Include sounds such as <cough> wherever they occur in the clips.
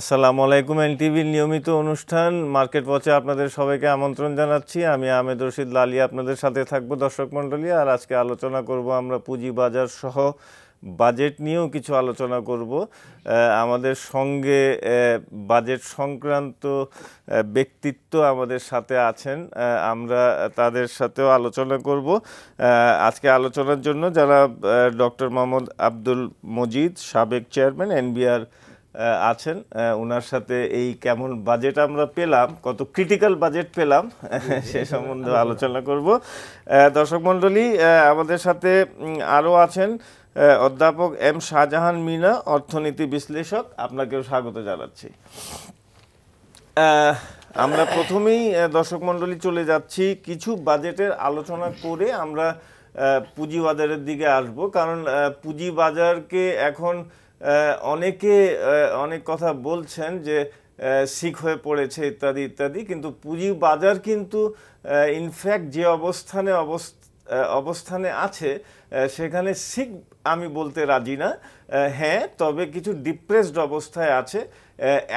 আসসালামু আলাইকুম এন টিভির নিয়মিত অনুষ্ঠান মার্কেট পচে আপনাদের সবাইকে আমন্ত্রণ জানাচ্ছি আমি আহমেদ রশিদ লালি আপনাদের সাথে থাকব দর্শক মণ্ডলী আর আজকে আলোচনা করব আমরা পুঁজি বাজার সহ বাজেট নিয়েও কিছু আলোচনা করব আমাদের সঙ্গে বাজেট সংক্রান্ত ব্যক্তিত্ব আমাদের সাথে আছেন আমরা তাদের সাথেও আলোচনা করব আজকে আলোচনার জন্য যারা ডক্টর মোহাম্মদ আব্দুল মজিদ সাবেক চেয়ারম্যান এনবিআর আছেন ওনার সাথে এই কেমন বাজেট আমরা পেলাম কত ক্রিটিক্যাল বাজেট পেলাম সে সম্বন্ধে আলোচনা করব দর্শক মণ্ডলী আমাদের সাথে আরও আছেন অধ্যাপক এম শাহজাহান মিনা অর্থনীতি বিশ্লেষক আপনাকেও স্বাগত জানাচ্ছি আমরা প্রথমেই দর্শক মণ্ডলী চলে যাচ্ছি কিছু বাজেটের আলোচনা করে আমরা পুঁজিবাজারের দিকে আসব কারণ পুঁজিবাজারকে এখন এখন অনেকে অনেক কথা বলছেন যে শিখ হয়ে পড়েছে ইত্যাদি ইত্যাদি কিন্তু পুঁজি বাজার কিন্তু ইনফ্যাক্ট যে অবস্থানে অবস্থানে আছে সেখানে শিখ আমি বলতে রাজি না হ্যাঁ তবে কিছু ডিপ্রেসড অবস্থায় আছে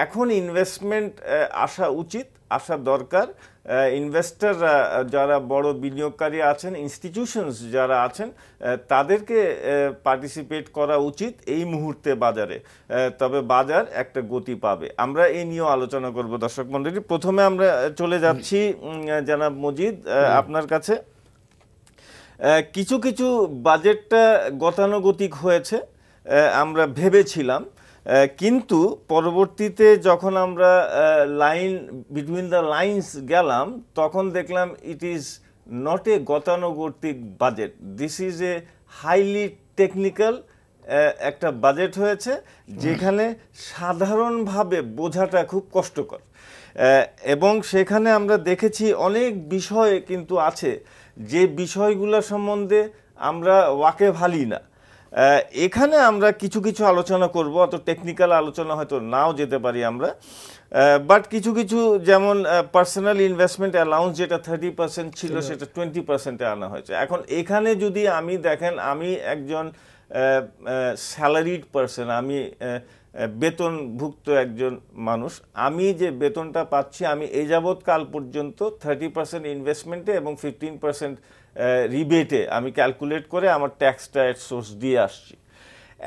এখন ইনভেস্টমেন্ট আসা উচিত আসা দরকার ইনভেস্টার যারা বড় বিনিয়োগকারী আছেন ইনস্টিটিউশনস যারা আছেন তাদেরকে পার্টিসিপেট করা উচিত এই মুহূর্তে বাজারে তবে বাজার একটা গতি পাবে আমরা এই নিয়েও আলোচনা করব দর্শক মন্ডলী প্রথমে আমরা চলে যাচ্ছি জানাব মজিদ আপনার কাছে কিছু কিছু বাজেটটা গতানুগতিক হয়েছে আমরা ভেবেছিলাম কিন্তু পরবর্তীতে যখন আমরা লাইন বিটুইন দ্য লাইন্স গেলাম তখন দেখলাম ইট ইজ নট এ গতানুগতিক budget this is a highly technical একটা বাজেট হয়েছে যেখানে সাধারণভাবে বোঝাটা খুব কষ্টকর এবং সেখানে আমরা দেখেছি অনেক বিষয় কিন্তু আছে যে বিষয়গুলো সম্বন্ধে আমরা ওয়াকে ভালি না এখানে আমরা কিছু কিছু আলোচনা করব অত টেকনিক্যাল আলোচনা হয়তো নাও যেতে পারি আমরা বাট কিছু কিছু যেমন পার্সোনাল ইনভেস্টমেন্ট অ্যালাউন্স যেটা থার্টি পার্সেন্ট ছিল সেটা টোয়েন্টি পার্সেন্টে আনা হয়েছে এখন এখানে যদি আমি দেখেন আমি একজন স্যালারিড পার্সন আমি বেতনভুক্ত একজন মানুষ আমি যে বেতনটা পাচ্ছি আমি এ যাবৎকাল পর্যন্ত থার্টি পার্সেন্ট ইনভেস্টমেন্টে এবং ফিফটিন পার্সেন্ট রিবেটে আমি ক্যালকুলেট করে আমার ট্যাক্সটা এর সোর্স দিয়ে আসছি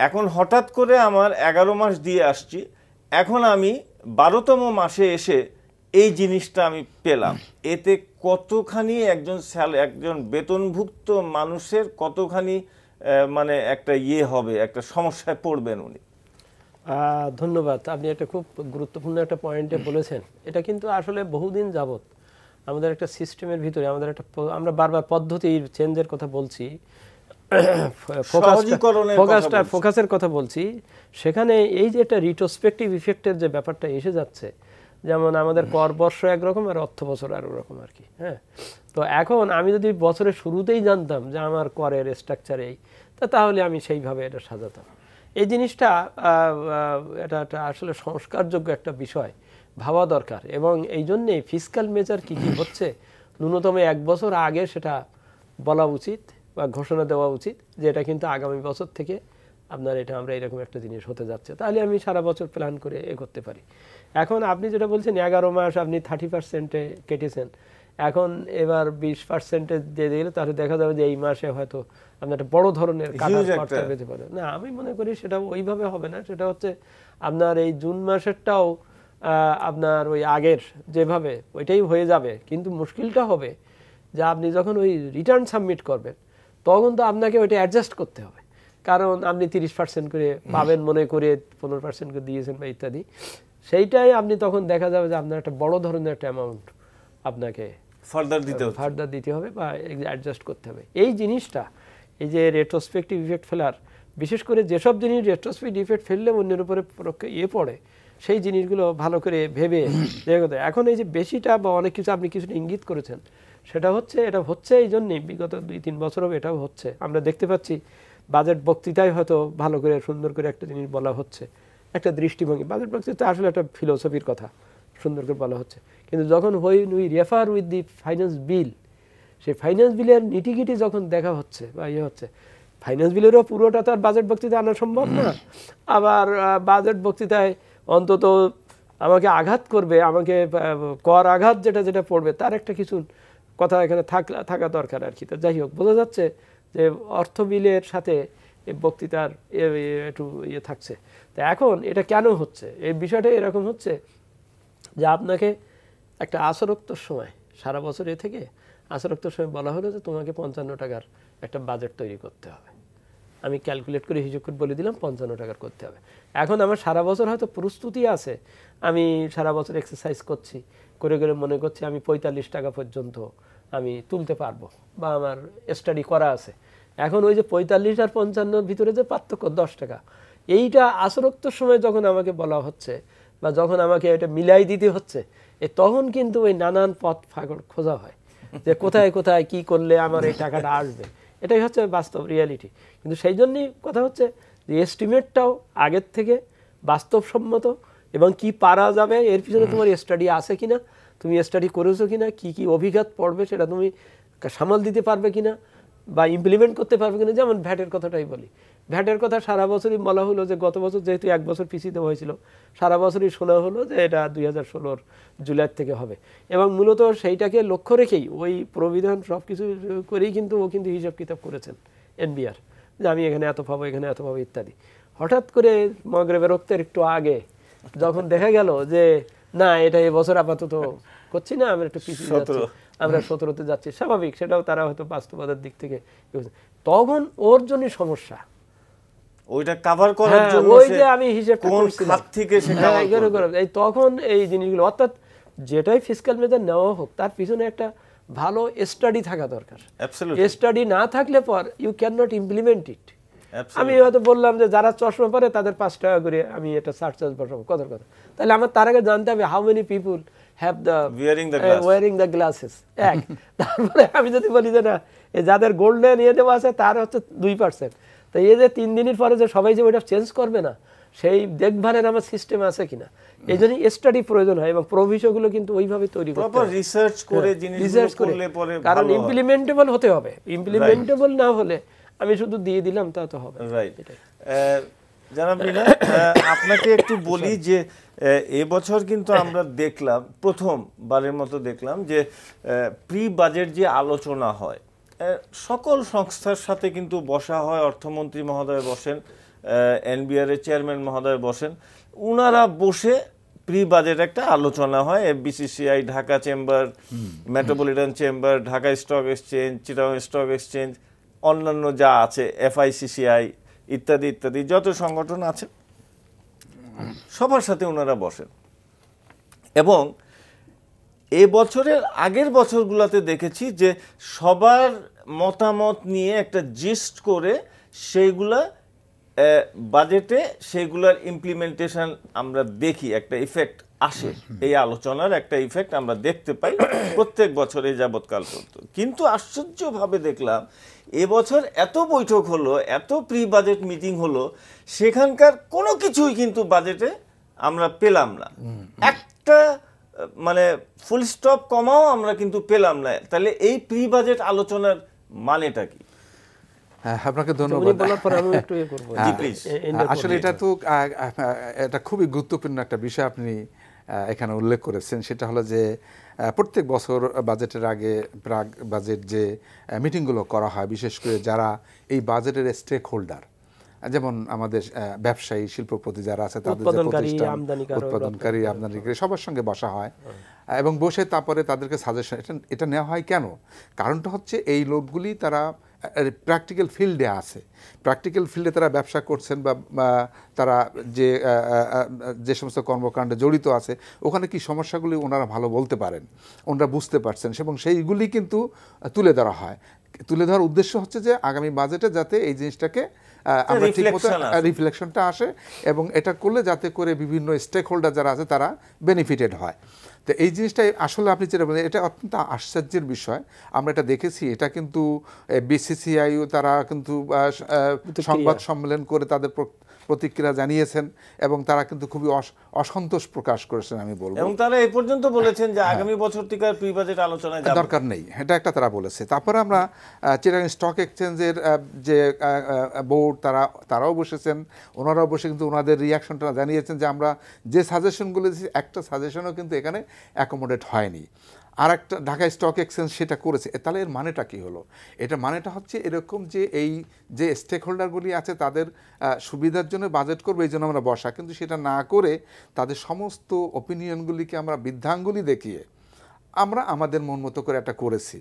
এখন হঠাৎ করে আমার এগারো মাস দিয়ে আসছি এখন আমি বারোতম মাসে এসে এই জিনিসটা আমি পেলাম এতে কতখানি একজন স্যাল একজন বেতনভুক্ত মানুষের কতখানি মানে একটা ইয়ে হবে একটা সমস্যায় পড়বেন উনি ধন্যবাদ আপনি একটা খুব গুরুত্বপূর্ণ একটা পয়েন্টে বলেছেন এটা কিন্তু আসলে বহুদিন যাবত আমাদের একটা সিস্টেমের ভিতরে আমাদের একটা আমরা বারবার পদ্ধতির চেঞ্জের কথা বলছি ফোকাসটা ফোকাসের কথা বলছি সেখানে এই যে একটা রিটোসপেক্টিভ ইফেক্টের যে ব্যাপারটা এসে যাচ্ছে যেমন আমাদের কর বর্ষ একরকম আর অর্থ বছর আর ওরকম আর কি হ্যাঁ তো এখন আমি যদি বছরের শুরুতেই জানতাম যে আমার করের স্ট্রাকচার এই তা তাহলে আমি সেইভাবে এটা সাজাতাম এই জিনিসটা এটা আসলে সংস্কারযোগ্য একটা বিষয় ভাবা দরকার এবং এই জন্যে ফিজিক্যাল মেজার কি কি হচ্ছে ন্যূনতম এক বছর আগে সেটা বলা উচিত বা ঘোষণা দেওয়া উচিত যে এটা কিন্তু আগামী বছর থেকে আপনার এটা আমরা এরকম একটা জিনিস হতে যাচ্ছে তাহলে আমি সারা বছর প্ল্যান করে এ করতে পারি এখন আপনি যেটা বলছেন এগারো মাস আপনি থার্টি পার্সেন্টে কেটেছেন এখন এবার বিশ পার্সেন্টে দিয়ে দিলে তাহলে দেখা যাবে যে এই মাসে হয়তো আপনার একটা বড় ধরনের পেতে পারে না আমি মনে করি সেটা ওইভাবে হবে না সেটা হচ্ছে আপনার এই জুন মাসেরটাও আপনার ওই আগের যেভাবে ওইটাই হয়ে যাবে কিন্তু মুশকিলটা হবে যে আপনি যখন ওই রিটার্ন সাবমিট করবেন তখন তো আপনাকে ওইটা অ্যাডজাস্ট করতে হবে কারণ আপনি তিরিশ পার্সেন্ট করে পাবেন মনে করে পনেরো পার্সেন্ট করে দিয়েছেন বা ইত্যাদি সেইটাই আপনি তখন দেখা যাবে যে আপনার একটা বড় ধরনের একটা অ্যামাউন্ট আপনাকে ফার্দার দিতে হবে ফার্দার দিতে হবে বা অ্যাডজাস্ট করতে হবে এই জিনিসটা এই যে রেট্রোস্পেক্টিভ ইফেক্ট ফেলার বিশেষ করে যেসব জিনিস রেট্রোস্পেক্টিভ ইফেক্ট ফেললে অন্যের উপরে এ ইয়ে পড়ে সেই জিনিসগুলো ভালো করে ভেবে <clears throat> এখন এই যে বেশিটা বা অনেক কিছু আপনি কিছুটা ইঙ্গিত করেছেন সেটা হচ্ছে এটা হচ্ছে এই জন্যই বিগত দুই তিন বছরও এটাও হচ্ছে আমরা দেখতে পাচ্ছি বাজেট বক্তৃতায় হয়তো ভালো করে সুন্দর করে একটা জিনিস বলা হচ্ছে একটা দৃষ্টিভঙ্গি বাজেট বক্তৃতা আসলে একটা ফিলোসফির কথা সুন্দর করে বলা হচ্ছে কিন্তু যখন হই we refer with the finance bill সেই ফাইন্যান্স বিলের নিটিগিটি যখন দেখা হচ্ছে বা ইয়ে হচ্ছে ফাইন্যান্স বিলেরও পুরোটা তো আর বাজেট বক্তৃতা আনা সম্ভব না <clears throat> আবার বাজেট বক্তৃতায় অন্তত আমাকে আঘাত করবে আমাকে কর আঘাত যেটা যেটা পড়বে তার একটা কিছু কথা এখানে থাকলা থাকা দরকার আর কি তো যাই হোক বোঝা যাচ্ছে যে অর্থ বিলের সাথে বক্তৃতার একটু ইয়ে থাকছে তা এখন এটা কেন হচ্ছে এই বিষয়টা এরকম হচ্ছে যে আপনাকে একটা আসরোক্তর সময় সারা বছর এ থেকে আসরোক্তর সময় বলা হলো যে তোমাকে পঞ্চান্ন টাকার একটা বাজেট তৈরি করতে হবে আমি ক্যালকুলেট করে হিসেব করে বলে দিলাম পঞ্চান্ন টাকার করতে হবে এখন আমার সারা বছর হয়তো প্রস্তুতি আছে আমি সারা বছর এক্সারসাইজ করছি করে করে মনে করছি আমি পঁয়তাল্লিশ টাকা পর্যন্ত আমি তুলতে পারবো বা আমার স্টাডি করা আছে এখন ওই যে পঁয়তাল্লিশ আর পঞ্চান্নর ভিতরে যে পার্থক্য দশ টাকা এইটা আসরক্ত সময় যখন আমাকে বলা হচ্ছে বা যখন আমাকে এটা মিলাই দিতে হচ্ছে এ তখন কিন্তু ওই নানান পথ ফাগড় খোঁজা হয় যে কোথায় কোথায় কি করলে আমার এই টাকাটা আসবে এটাই হচ্ছে বাস্তব রিয়ালিটি কিন্তু সেই জন্যই কথা হচ্ছে যে এস্টিমেটটাও আগের থেকে বাস্তবসম্মত এবং কি পারা যাবে এর পিছনে তোমার স্টাডি আছে কি না তুমি স্টাডি করেছো কি না কী কী অভিঘাত পড়বে সেটা তুমি সামাল দিতে পারবে কি না বা ইমপ্লিমেন্ট করতে পারবে কি না যেমন ভ্যাটের কথাটাই বলি ভ্যাটের কথা সারা বছরই বলা হলো যে গত বছর যেহেতু এক বছর পিছিয়ে দেওয়া হয়েছিল সারা বছরই শোনা হলো যে এটা দুই হাজার ষোলোর জুলাই থেকে হবে এবং মূলত সেইটাকে লক্ষ্য রেখেই ওই প্রবিধান সব কিছু করেই কিন্তু ও কিন্তু হিসাব কিতাব করেছেন এনবিআর যে আমি এখানে এত পাবো এখানে এত পাবো ইত্যাদি হঠাৎ করে মগরেবের রক্তের একটু আগে যখন দেখা গেল যে না এটা এবছর আপাতত করছি না আমরা একটু পিছিয়ে যাচ্ছি আমরা সতেরোতে যাচ্ছি স্বাভাবিক সেটাও তারা হয়তো বাস্তবতার দিক থেকে তখন ওর জন্য সমস্যা ওইটা কভার করার হ্যাঁ, জন্য ওই যে আমি হিসাব কোন থেকে সেটা হ্যাঁ, এই তখন এই জিনিসগুলো অর্থাৎ যেটাই মেজার নেওয়া হোক তার পিছনে একটা ভালো স্টাডি থাকা দরকার স্টাডি না থাকলে পর you can not implement it আমি হয়তো বললাম যে যারা চশমা পরে তাদের পাঁচ টাকা করে আমি এটা সার্চ চার্জ বসাবো তাহলে আমার তার আগে জানতে হবে how many people have the wearing the glasses এক <laughs> তারপরে আমি যদি বলি যে না যাদের গোল্ডেন নিয়ে দেওয়া আছে তার হচ্ছে দুই পার্সেন্ট তাই এই যে তিন দিনের পরে যে সবাই যে ওইটা চেঞ্জ করবে না সেই দেখভালের আমার সিস্টেম আছে কিনা এই জন্য স্টাডি প্রয়োজন হয় এবং প্রভিশনগুলো কিন্তু ওইভাবে তৈরি রিসার্চ হ্যাঁ, করে রিসার্চ করলে পরে কারণ ইমপ্লিমেন্টেবল হতে হবে ইমপ্লিমেন্টেবল না হলে আমি শুধু দিয়ে দিলাম তা তো হবে রাইট আপনাকে একটু <coughs> বলি যে এবছর কিন্তু আমরা দেখলাম প্রথম বারের মতো দেখলাম যে প্রি বাজেট যে আলোচনা হয় সকল সংস্থার সাথে কিন্তু বসা হয় অর্থমন্ত্রী মহোদয় বসেন এনবিআর এর চেয়ারম্যান মহোদয় বসেন উনারা বসে প্রি বাজেট একটা আলোচনা হয় BCCI Dhaka chamber metropolitan chamber Dhaka stock exchange Chittagong stock exchange অন্যান্য যা আছে এফআইসিসিআই ইত্যাদি ইত্যাদি যত সংগঠন আছে সবার সাথে ওনারা বসেন এবং এ বছরের আগের বছরগুলোতে দেখেছি যে সবার মতামত নিয়ে একটা জিস্ট করে সেইগুলা বাজেটে সেইগুলার ইমপ্লিমেন্টেশন আমরা দেখি একটা ইফেক্ট আসে এই আলোচনার একটা ইফেক্ট আমরা দেখতে পাই <coughs> প্রত্যেক বছর এই যাবৎকাল পর্যন্ত কিন্তু আশ্চর্যভাবে দেখলাম এবছর এত বৈঠক হলো এত প্রি বাজেট মিটিং হলো সেখানকার কোনো কিছুই কিন্তু বাজেটে আমরা পেলাম না একটা মানে ফুল স্টপ কমাও আমরা কিন্তু পেলাম না তাহলে এই প্রি বাজেট আলোচনার মানেটা কি হ্যাঁ, আপনাকে আচ্ছা, ইয়ে আসলে এটা তো এটা খুবই গুরুত্বপূর্ণ একটা বিষয় আপনি এখানে উল্লেখ করেছেন সেটা হলো যে প্রত্যেক বছর বাজেটের আগে প্রাক বাজেট যে মিটিংগুলো করা হয় বিশেষ করে যারা এই বাজেটের স্টেক হোল্ডার যেমন আমাদের ব্যবসায়ী শিল্পপতি যারা আছে তাদের যে প্রতিষ্ঠান উৎপাদনকারী আমদানিকারী সবার সঙ্গে বসা হয় এবং বসে তারপরে তাদেরকে সাজেশন এটা এটা নেওয়া হয় কেন কারণটা হচ্ছে এই লোকগুলি তারা প্র্যাকটিক্যাল ফিল্ডে আছে প্র্যাকটিক্যাল ফিল্ডে তারা ব্যবসা করছেন বা তারা যে যে সমস্ত কর্মকাণ্ডে জড়িত আছে ওখানে কি সমস্যাগুলি ওনারা ভালো বলতে পারেন ওনারা বুঝতে পারছেন এবং সেইগুলি কিন্তু তুলে ধরা হয় তুলে ধরার উদ্দেশ্য হচ্ছে যে আগামী বাজেটে যাতে এই জিনিসটাকে আমরা মতো রিফ্লেকশনটা আসে এবং এটা করলে যাতে করে বিভিন্ন স্টেক হোল্ডার যারা আছে তারা বেনিফিটেড হয় তো এই জিনিসটাই আসলে আপনি যেটা বলেন এটা অত্যন্ত আশ্চর্যের বিষয় আমরা এটা দেখেছি এটা কিন্তু বিসিসিআইও তারা কিন্তু সংবাদ সম্মেলন করে তাদের প্রতিক্রিয়া জানিয়েছেন এবং তারা কিন্তু খুবই অসন্তোষ প্রকাশ করেছেন আমি বলবো এবং তারা এই পর্যন্ত বলেছেন যে হ্যাঁ। আগামী বছর থেকে আর প্রি বাজেট আলোচনায় দরকার নেই এটা একটা তারা বলেছে তারপর আমরা চিটাগাং স্টক এক্সচেঞ্জের যে বোর্ড তারা তারাও বসেছেন ওনারাও বসে কিন্তু ওনাদের রিয়াকশনটা জানিয়েছেন যে আমরা যে সাজেশনগুলো দিয়েছি একটা সাজেশনও কিন্তু এখানে অ্যাকোমোডেট হয়নি আর একটা ঢাকা স্টক এক্সচেঞ্জ সেটা করেছে তাহলে এর মানেটা কী হলো এটা মানেটা হচ্ছে এরকম যে এই যে স্টেক হোল্ডারগুলি আছে তাদের সুবিধার জন্য বাজেট করবে এই জন্য আমরা বসা কিন্তু সেটা না করে তাদের সমস্ত অপিনিয়নগুলিকে আমরা বৃদ্ধাঙ্গুলি দেখিয়ে আমরা আমাদের মন মতো করে এটা করেছি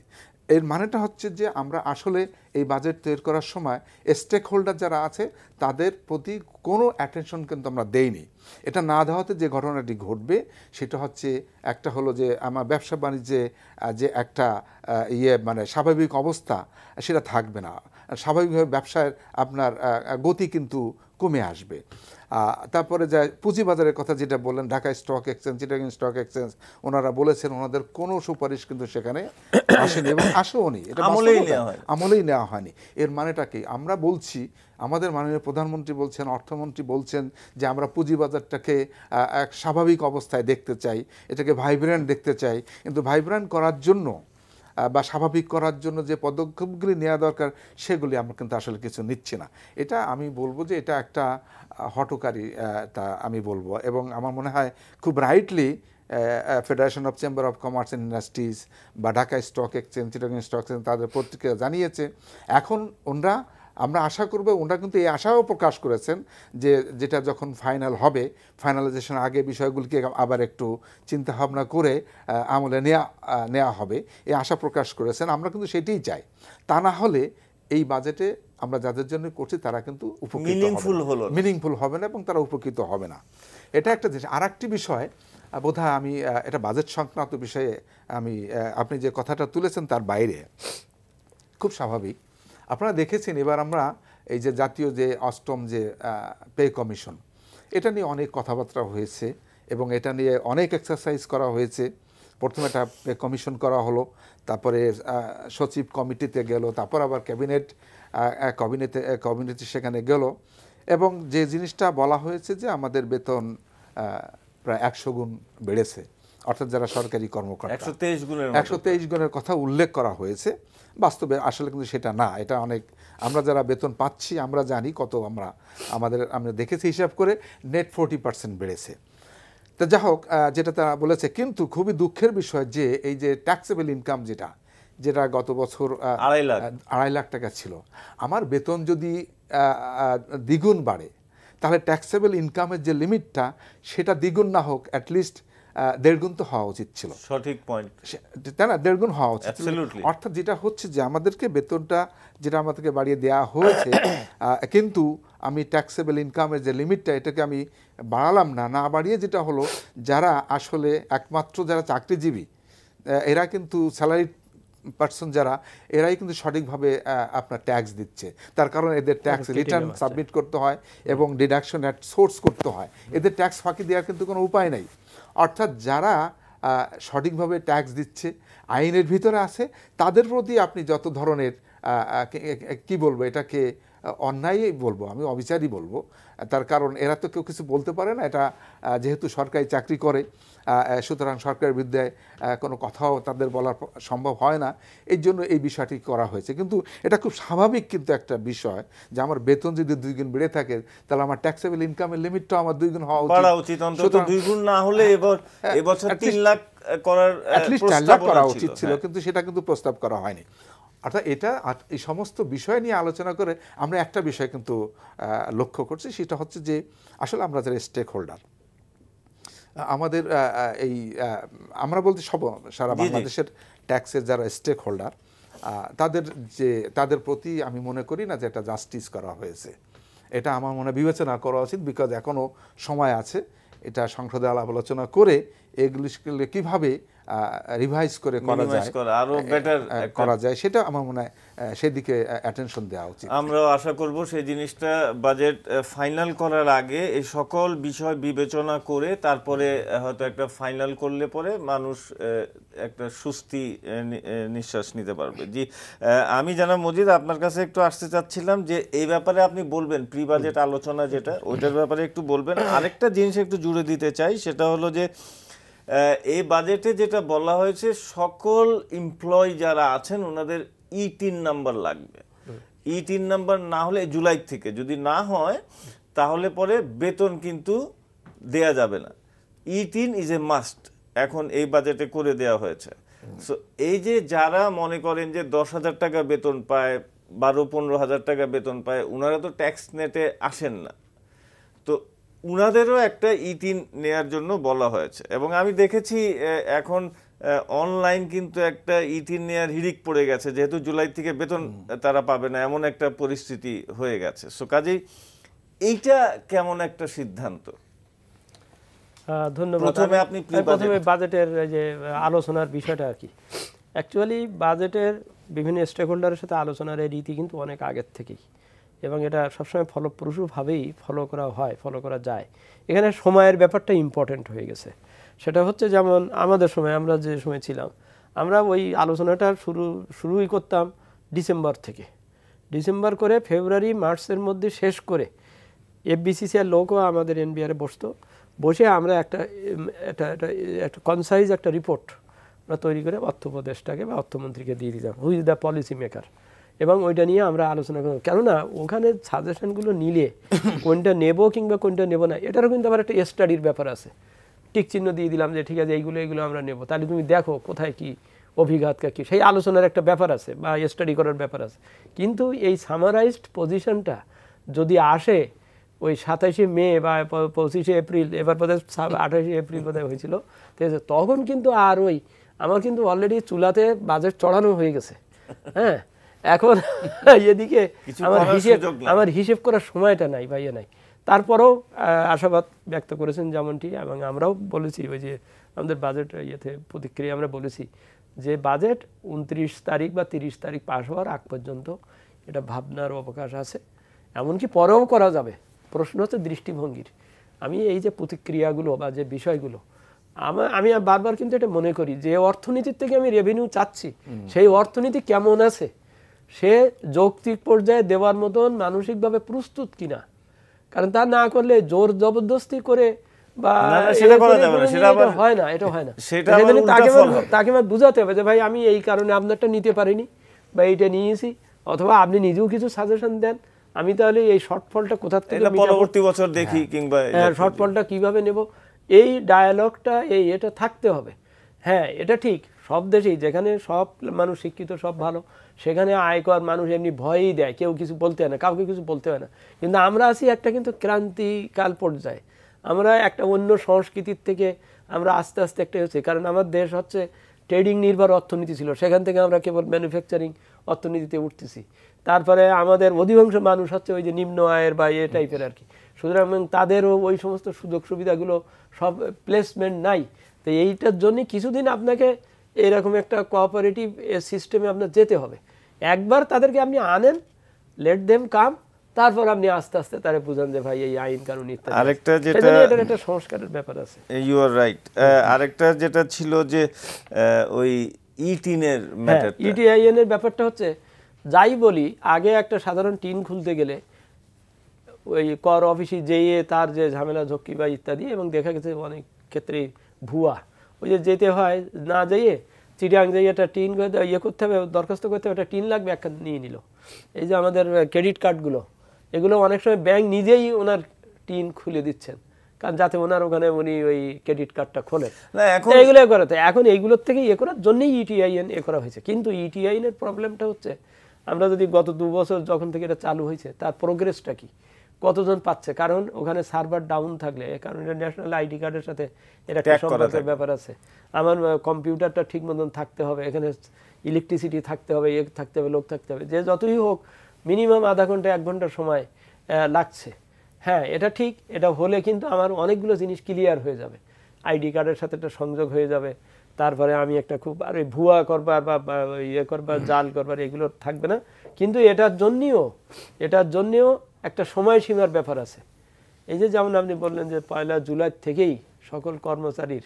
এর মানেটা হচ্ছে যে আমরা আসলে এই বাজেট তৈরি করার সময় স্টেক হোল্ডার যারা আছে তাদের প্রতি কোনো অ্যাটেনশন কিন্তু আমরা দেইনি এটা না দেওয়াতে যে ঘটনাটি ঘটবে সেটা হচ্ছে একটা হলো যে আমার ব্যবসা বাণিজ্যে যে একটা ইয়ে মানে স্বাভাবিক অবস্থা সেটা থাকবে না স্বাভাবিকভাবে ব্যবসার আপনার গতি কিন্তু কমে আসবে তারপরে যা পুঁজিবাজারের কথা যেটা বললেন Dhaka stock exchange Chittagong stock exchange ওনারা বলেছেন ওনাদের কোনো সুপারিশ কিন্তু সেখানে <coughs> আসেনি এবং আসেও নি এটা আমলেই নেওয়া হয়নি এর মানেটা কি আমরা বলছি আমাদের মাননীয় প্রধানমন্ত্রী বলছেন অর্থমন্ত্রী বলছেন যে আমরা পুঁজিবাজারটাকে এক স্বাভাবিক অবস্থায় দেখতে চাই এটাকে ভাইব্রেন্ট দেখতে চাই কিন্তু ভাইব্রেন্ট করার জন্য বা স্বাভাবিক করার জন্য যে পদক্ষেপগুলি নেওয়া দরকার সেগুলি আমরা কিন্তু আসলে কিছু নিচ্ছি না এটা আমি বলবো যে এটা একটা হটকারী তা আমি বলবো এবং আমার মনে হয় খুব rightly federation of chamber of commerce and industries বা Dhaka stock exchange Chittagong stock exchange তাদের পত্রিকা জানিয়েছে এখন ওনরা আমরা আশা করব ওনারা কিন্তু এই আশাও প্রকাশ করেছেন যে যেটা যখন ফাইনাল হবে ফাইনালাইজেশন আগে বিষয়গুলিকে আবার একটু চিন্তাভাবনা করে আমলে নেওয়া নেওয়া হবে এই আশা প্রকাশ করেছেন আমরা কিন্তু সেটিই চাই তা না হলে এই বাজেটে আমরা যাদের জন্য করছি তারা কিন্তু মিনিংফুল হলো মিনিংফুল হবে না এবং তারা উপকৃত হবে না এটা একটা জিনিস আর একটি বিষয় বোধহয় আমি এটা বাজেট সংক্রান্ত বিষয়ে আমি আপনি যে কথাটা তুলেছেন তার বাইরে খুব স্বাভাবিক আপনারা দেখেছেন এবার আমরা এই যে জাতীয় যে অষ্টম যে পে কমিশন এটা নিয়ে অনেক কথাবার্তা হয়েছে এবং এটা নিয়ে অনেক এক্সারসাইজ করা হয়েছে প্রথমে একটা কমিশন করা হলো তারপরে সচিব কমিটিতে গেল তারপর আবার ক্যাবিনেট কবিনেটে কমিউনিটি সেখানে গেল এবং যে জিনিসটা বলা হয়েছে যে আমাদের বেতন প্রায় একশো গুণ বেড়েছে অর্থাৎ যারা সরকারি কর্মকর্তা একশো তেইশ গুণের একশো তেইশ গুণের কথা উল্লেখ করা হয়েছে বাস্তবে আসলে কিন্তু সেটা না এটা অনেক আমরা যারা বেতন পাচ্ছি আমরা জানি কত আমরা আমাদের আমরা দেখেছি হিসাব করে নেট ফোরটি পার্সেন্ট বেড়েছে তা যা হোক যেটা তারা বলেছে কিন্তু খুবই দুঃখের বিষয় যে এই যে ট্যাক্সেবল ইনকাম যেটা যেটা গত বছর আড়াই লাখ আড়াই লাখ টাকা ছিল আমার বেতন যদি দ্বিগুণ বাড়ে তাহলে ট্যাক্সেবল ইনকামের যে লিমিটটা সেটা দ্বিগুণ না হোক অ্যাটলিস্ট দেড় গুণ তো হওয়া উচিত ছিল সঠিক পয়েন্ট তাই না দেড় গুণ হওয়া উচিত অর্থাৎ যেটা হচ্ছে যে আমাদেরকে বেতনটা যেটা আমাদেরকে বাড়িয়ে দেওয়া হয়েছে <coughs> কিন্তু আমি ট্যাক্সেবল ইনকামের যে লিমিটটা এটাকে আমি বাড়ালাম না না বাড়িয়ে যেটা হলো যারা আসলে একমাত্র যারা চাকরিজীবী এরা কিন্তু স্যালারি পার্সন যারা এরাই কিন্তু সঠিকভাবে আপনার ট্যাক্স দিচ্ছে তার কারণ এদের ট্যাক্স রিটার্ন সাবমিট করতে হয় এবং ডিডাকশন অ্যাট সোর্স করতে হয় এদের ট্যাক্স ফাঁকি দেওয়ার কিন্তু কোনো উপায় নাই অর্থাৎ যারা সঠিকভাবে ট্যাক্স দিচ্ছে আইনের ভিতরে আছে তাদের প্রতি আপনি যত ধরনের কি বলবো এটাকে অন্যায়ই বলবো আমি অবিচারই বলবো তার কারণ এরা তো কেউ কিছু বলতে পারে না এটা যেহেতু সরকারি চাকরি করে সুতরাং সরকারের বিরুদ্ধে কোনো কথাও তাদের বলার সম্ভব হয় না এই জন্য এই বিষয়টি করা হয়েছে কিন্তু এটা খুব স্বাভাবিক কিন্তু একটা বিষয় যে আমার বেতন যদি দুই গুণ বেড়ে থাকে তাহলে আমার ট্যাক্সেবল ইনকামের লিমিটটা আমার দুই গুণ হওয়া উচিত অন্তত না হলে হ্যাঁ, এবার হ্যাঁ, এবছর তিন লাখ করার করা উচিত ছিল হ্যাঁ। কিন্তু সেটা কিন্তু প্রস্তাব করা হয়নি অর্থাৎ এটা এই সমস্ত বিষয় নিয়ে আলোচনা করে আমরা একটা বিষয় কিন্তু লক্ষ্য করছি সেটা হচ্ছে যে আসলে আমরা যারা স্টেক হোল্ডার আমাদের এই আমরা বলতে সব সারা বাংলাদেশের ট্যাক্সের যারা স্টেক হোল্ডার তাদের যে তাদের প্রতি আমি মনে করি না যে এটা জাস্টিস করা হয়েছে এটা আমার মনে বিবেচনা করা উচিত বিকজ এখনও সময় আছে এটা সংসদে আলাপ আলোচনা করে এগুলিকে কিভাবে রিভাইজ করে করা যায় আরো বেটার করা যায় সেটা আমার মনে হয় সেদিকে অ্যাটেনশন দেওয়া উচিত আমরা আশা করব সেই জিনিসটা বাজেট ফাইনাল করার আগে এই সকল বিষয় বিবেচনা করে তারপরে হয়তো একটা ফাইনাল করলে পরে মানুষ একটা সুস্থি নিঃশ্বাস নিতে পারবে জি আমি জানা মজিদ আপনার কাছে একটু আসতে চাচ্ছিলাম যে এই ব্যাপারে আপনি বলবেন প্রি বাজেট আলোচনা যেটা ওইটার ব্যাপারে একটু বলবেন আরেকটা জিনিস একটু জুড়ে দিতে চাই সেটা হলো যে এই বাজেটে যেটা বলা হয়েছে সকল এমপ্লয় যারা আছেন ওনাদের ই টিন নাম্বার লাগবে ই টিন নাম্বার না হলে জুলাই থেকে যদি না হয় তাহলে পরে বেতন কিন্তু দেয়া যাবে না e TIN is a must এখন এই বাজেটে করে দেয়া হয়েছে সো এই যে যারা মনে করেন যে দশ হাজার টাকা বেতন পায় বারো পনেরো হাজার টাকা বেতন পায় ওনারা তো ট্যাক্স নেটে আসেন না তো উনাদেরও একটা ইতি নেয়ার জন্য বলা হয়েছে এবং আমি দেখেছি এখন অনলাইন কিন্তু একটা ইতি নেয়ার হিড়িক পড়ে গেছে যেহেতু জুলাই থেকে বেতন তারা পাবে না এমন একটা পরিস্থিতি হয়ে গেছে সো কাজেই এইটা কেমন একটা সিদ্ধান্ত ধন্যবাদ প্রথমে বাজেটের যে আলোচনার বিষয়টা আর কি অ্যাকচুয়ালি বাজেটের বিভিন্ন স্টেক হোল্ডারের সাথে আলোচনার এই রীতি কিন্তু অনেক আগের থেকেই এবং এটা সবসময় ফলপ্রসূভাবেই ফলো করা হয় ফলো করা যায় এখানে সময়ের ব্যাপারটা ইম্পর্টেন্ট হয়ে গেছে সেটা হচ্ছে যেমন আমাদের সময় আমরা যে সময় ছিলাম আমরা ওই আলোচনাটা শুরু শুরুই করতাম ডিসেম্বর থেকে ডিসেম্বর করে ফেব্রুয়ারি মার্চের মধ্যে শেষ করে এফবিসিসিআর লোকও আমাদের এনবিআরে বসত বসে আমরা একটা একটা একটা কনসাইজ একটা রিপোর্ট আমরা তৈরি করে অর্থ উপদেষ্টাকে বা অর্থমন্ত্রীকে দিয়ে দিতাম হু দ্য পলিসি মেকার এবং ওইটা নিয়ে আমরা আলোচনা করব কেননা ওখানে সাজেশনগুলো নিলে <laughs> কোনটা নেব কিংবা কোনটা নেব না এটারও কিন্তু আবার একটা স্টাডির ব্যাপার আছে টিক চিহ্ন দিয়ে দিলাম যে ঠিক আছে এইগুলো এইগুলো আমরা নেব তাহলে তুমি দেখো কোথায় কি অভিঘাতটা কী সেই আলোচনার একটা ব্যাপার আছে বা স্টাডি করার ব্যাপার আছে কিন্তু এই সামারাইজড পজিশনটা যদি আসে ওই সাতাশে মে বা পঁচিশে এপ্রিল এবার বোধহয় আঠাশে এপ্রিল বোধহয় হয়েছিল ঠিক আছে তখন কিন্তু আর ওই আমার কিন্তু অলরেডি চুলাতে বাজেট চড়ানো হয়ে গেছে হ্যাঁ এখন <laughs> এদিকে আমার হিসেব আমার হিসেব করার সময়টা নাই বা ইয়ে নাই তারপরও আশাবাদ ব্যক্ত করেছেন যেমনটি এবং আমরাও বলেছি ওই যে আমাদের বাজেট ইয়েতে প্রতিক্রিয়া আমরা বলেছি যে বাজেট উনত্রিশ তারিখ বা তিরিশ তারিখ পাশ হওয়ার আগ পর্যন্ত এটা ভাবনার অবকাশ আছে এমনকি পরেও করা যাবে প্রশ্ন হচ্ছে দৃষ্টিভঙ্গির আমি এই যে প্রতিক্রিয়াগুলো বা যে বিষয়গুলো আমি বারবার কিন্তু এটা মনে করি যে অর্থনীতির থেকে আমি রেভিনিউ চাচ্ছি সেই অর্থনীতি কেমন আছে সে যৌক্তিক পর্যায়ে দেওয়ার মতন মানসিকভাবে প্রস্তুত কিনা কারণ তা না করলে জোর জবরদস্তি করে এটা নিয়েছি অথবা আপনি নিজেও কিছু সাজেশন দেন আমি তাহলে এই কোথা থেকে শর্টফলটা হ্যাঁ। হ্যাঁ, কিভাবে নেব এই ডায়ালগটা এই এটা থাকতে হবে হ্যাঁ এটা ঠিক সব দেশেই যেখানে সব মানুষ শিক্ষিত সব ভালো সেখানে আয় কর মানুষ এমনি ভয়ই দেয় কেউ কিছু বলতে হয় না কাউকে কিছু বলতে হয় না কিন্তু আমরা আছি একটা কিন্তু ক্রান্তিকাল পর্যায়ে আমরা একটা অন্য সংস্কৃতির থেকে আমরা আস্তে আস্তে একটা হচ্ছে কারণ আমার দেশ হচ্ছে ট্রেডিং নির্ভর অর্থনীতি ছিল সেখান থেকে আমরা কেবল ম্যানুফ্যাকচারিং অর্থনীতিতে উঠতেছি তারপরে আমাদের অধিকাংশ মানুষ হচ্ছে ওই যে নিম্ন আয়ের বা এ টাইপের আর কি সুতরাং তাদেরও ওই সমস্ত সুযোগ সুবিধাগুলো সব প্লেসমেন্ট নাই তো এইটার জন্য কিছুদিন আপনাকে এরকম একটা কোঅপারেটিভ সিস্টেমে আপনার যেতে হবে একবার তাদেরকে আপনি আনেন লেট দেম কাম তারপর আপনি আস্তে আস্তে তারে বুঝান যে ভাই এই আইন কানুন ইত্যাদি আরেকটা যেটা একটা সংস্কারের ব্যাপার আছে ইউ আর রাইট আরেকটা যেটা ছিল যে ওই ইটিনের ম্যাটার ইটিআইএন এর ব্যাপারটা হচ্ছে যাই বলি আগে একটা সাধারণ টিন খুলতে গেলে ওই কর অফিসে যেয়ে তার যে ঝামেলা ঝক্কি বা ইত্যাদি এবং দেখা গেছে অনেক ক্ষেত্রে ভুয়া ওই যে যেতে হয় না যাইয়ে চিটিয়াং যেয়ে একটা টিন ইয়ে করতে হবে দরখাস্ত করতে হবে একটা টিন লাগবে একটা নিয়ে নিল এই যে আমাদের ক্রেডিট কার্ডগুলো এগুলো অনেক সময় ব্যাংক নিজেই ওনার টিন খুলে দিচ্ছেন কারণ যাতে ওনার ওখানে উনি ওই ক্রেডিট কার্ডটা খোলে এখন এগুলো করে এখন এইগুলোর থেকে ইয়ে করার জন্যই ইটিআইএন e এ করা হয়েছে কিন্তু ইটিআইএন e এর প্রবলেমটা হচ্ছে আমরা যদি গত দু বছর যখন থেকে এটা চালু হয়েছে তার প্রোগ্রেসটা কী কতজন পাচ্ছে কারণ ওখানে সার্ভার ডাউন থাকলে কারণ এটা ন্যাশনাল আইডি কার্ডের সাথে এটা একটা সম্পর্কের ব্যাপার আছে আমার কম্পিউটারটা ঠিক মতন থাকতে হবে এখানে ইলেকট্রিসিটি থাকতে হবে ইয়ে থাকতে হবে লোক থাকতে হবে যে যতই হোক মিনিমাম আধা ঘন্টা এক ঘন্টা সময় লাগছে হ্যাঁ এটা ঠিক এটা হলে কিন্তু আমার অনেকগুলো জিনিস ক্লিয়ার হয়ে যাবে আইডি কার্ডের সাথে একটা সংযোগ হয়ে যাবে তারপরে আমি একটা খুব আর ভুয়া করবার বা ইয়ে করবার জাল করবার এগুলো থাকবে না কিন্তু এটার জন্যেও এটার জন্যেও একটা সময়সীমার ব্যাপার আছে এই যে যেমন আপনি বললেন যে পয়লা জুলাই থেকেই সকল কর্মচারীর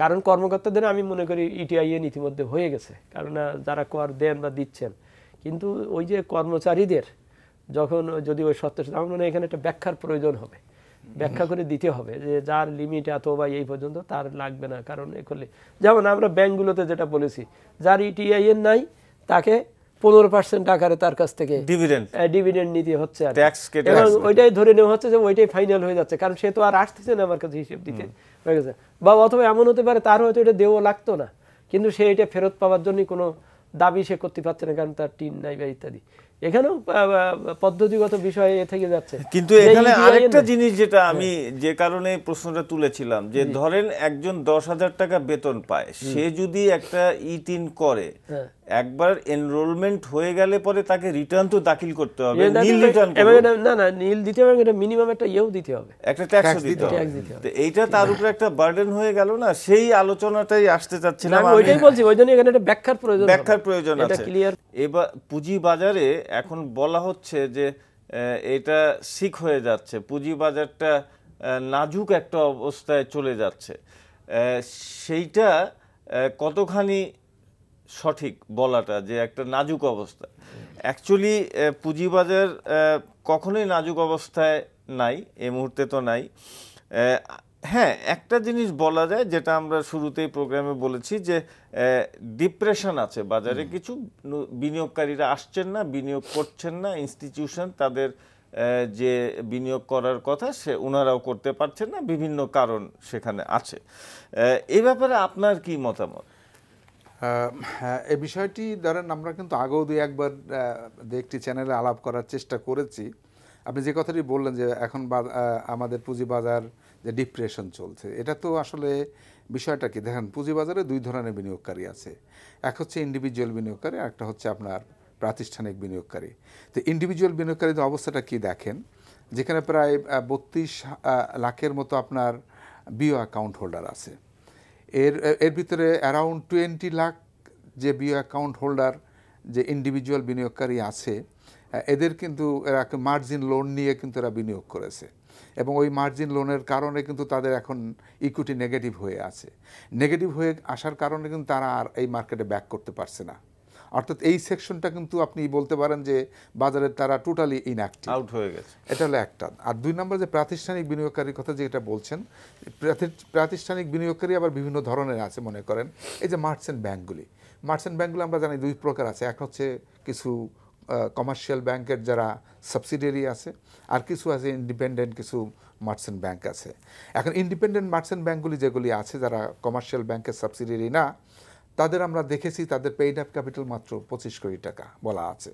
কারণ কর্মকর্তাদের আমি মনে করি ইটিআইএন e ইতিমধ্যে হয়ে গেছে কারণ যারা কর দেন বা দিচ্ছেন কিন্তু ওই যে কর্মচারীদের যখন যদি ওই সত্য আমার মনে এখানে একটা ব্যাখ্যার প্রয়োজন হবে ব্যাখ্যা করে দিতে হবে যে যার লিমিট এত বা এই পর্যন্ত তার লাগবে না কারণ এ করলে যেমন আমরা ব্যাংকগুলোতে যেটা বলেছি যার ইটিআইএন e নাই তাকে পনেরো পার্সেন্ট আকারে তার কাছ থেকে ডিভিডেন্ড নিতে হচ্ছে এবং ওইটাই ধরে নেওয়া হচ্ছে যে ওইটাই ফাইনাল হয়ে যাচ্ছে কারণ সে তো আর আসতেছে না আমার কাছে হিসেব দিতে হয়ে গেছে বা অথবা এমন হতে পারে তার হয়তো এটা দেওয়া লাগতো না কিন্তু সে এটা ফেরত পাওয়ার জন্য কোনো দাবি সে করতে পারছে না কারণ তার টিন নাই বা ইত্যাদি এখানেও পদ্ধতিগত বিষয় এ থেকে যাচ্ছে কিন্তু এখানে আরেকটা জিনিস যেটা আমি হ্যাঁ। যে কারণে প্রশ্নটা তুলেছিলাম যে ধরেন একজন দশ হাজার টাকা বেতন পায় সে যদি একটা ইটিন e করে হ্যাঁ। একবার এনরোলমেন্ট হয়ে গেলে পরে তাকে রিটার্ন তো দাখিল করতে হবে নীল রিটার্ন না না নীল দিতে হবে এটা মিনিমাম একটা ইয়েও দিতে হবে একটা ট্যাক্স দিতে হবে তো এইটা তার হ্যাঁ। উপরে একটা বার্ডেন হয়ে গেল না সেই আলোচনাটাই আসতে চাচ্ছিলাম আমি ওইটাই বলছি ওই জন্য এখানে একটা ব্যাখ্যার প্রয়োজন ব্যাখ্যার প্রয়োজন আছে ক্লিয়ার এবার পুঁজি বাজারে এখন বলা হচ্ছে যে এটা শিক হয়ে যাচ্ছে পুঁজিবাজারটা নাজুক একটা অবস্থায় চলে যাচ্ছে সেইটা কতখানি সঠিক বলাটা যে একটা নাজুক অবস্থা অ্যাকচুয়ালি পুঁজিবাজার কখনোই নাজুক অবস্থায় নাই এ মুহূর্তে তো নাই হ্যাঁ একটা জিনিস বলা যায় যেটা আমরা শুরুতেই প্রোগ্রামে বলেছি যে ডিপ্রেশন আছে বাজারে কিছু বিনিয়োগকারীরা আসছেন না বিনিয়োগ করছেন না ইনস্টিটিউশন তাদের যে বিনিয়োগ করার কথা সে ওনারাও করতে পারছেন না বিভিন্ন কারণ সেখানে আছে এ ব্যাপারে আপনার কি মতামত হ্যাঁ, এ বিষয়টি ধরেন আমরা কিন্তু আগেও দুই একবার একটি চ্যানেলে আলাপ করার চেষ্টা করেছি আপনি যে কথাটি বললেন যে এখন আমাদের পুঁজিবাজার বাজার যে ডিপ্রেশন চলছে এটা তো আসলে বিষয়টা কি দেখেন পুঁজিবাজারে দুই ধরনের বিনিয়োগকারী আছে এক হচ্ছে ইন্ডিভিজুয়াল বিনিয়োগকারী একটা হচ্ছে আপনার প্রাতিষ্ঠানিক বিনিয়োগকারী তো ইন্ডিভিজুয়াল বিনিয়োগকারীদের অবস্থাটা কি দেখেন যেখানে প্রায় বত্রিশ লাখের মতো আপনার বিও অ্যাকাউন্ট হোল্ডার আছে এর এর ভিতরে অ্যারাউন্ড টোয়েন্টি লাখ যে বিও অ্যাকাউন্ট হোল্ডার যে ইন্ডিভিজুয়াল বিনিয়োগকারী আছে এদের কিন্তু এরা মার্জিন লোন নিয়ে কিন্তু এরা বিনিয়োগ করেছে এবং ওই মার্জিন লোনের কারণে কিন্তু তাদের এখন ইকুইটি নেগেটিভ হয়ে আছে নেগেটিভ হয়ে আসার কারণে কিন্তু তারা আর এই মার্কেটে ব্যাক করতে পারছে না অর্থাৎ এই সেকশনটা কিন্তু আপনি বলতে পারেন যে বাজারে তারা টোটালি ইনঅ্যাক্টিভ আউট হয়ে গেছে এটা হলো একটা আর দুই নম্বর যে প্রাতিষ্ঠানিক বিনিয়োগকারীর কথা যেটা বলছেন প্রাতিষ্ঠানিক বিনিয়োগকারী আবার বিভিন্ন ধরনের আছে মনে করেন এই যে মার্চেন্ট ব্যাংকগুলি মার্চেন্ট ব্যাঙ্কগুলো আমরা জানি দুই প্রকার আছে এক হচ্ছে কিছু কমার্শিয়াল ব্যাংকের যারা সাবসিডিয়ারি আছে আর কিছু আছে ইন্ডিপেন্ডেন্ট কিছু মার্চেন্ট ব্যাংক আছে এখন ইন্ডিপেন্ডেন্ট মার্চেন্ট ব্যাংকগুলি যেগুলি আছে যারা কমার্শিয়াল ব্যাংকের সাবসিডিয়ারি না তাদের আমরা দেখেছি তাদের পেইড আপ ক্যাপিটাল মাত্র পঁচিশ কোটি টাকা বলা আছে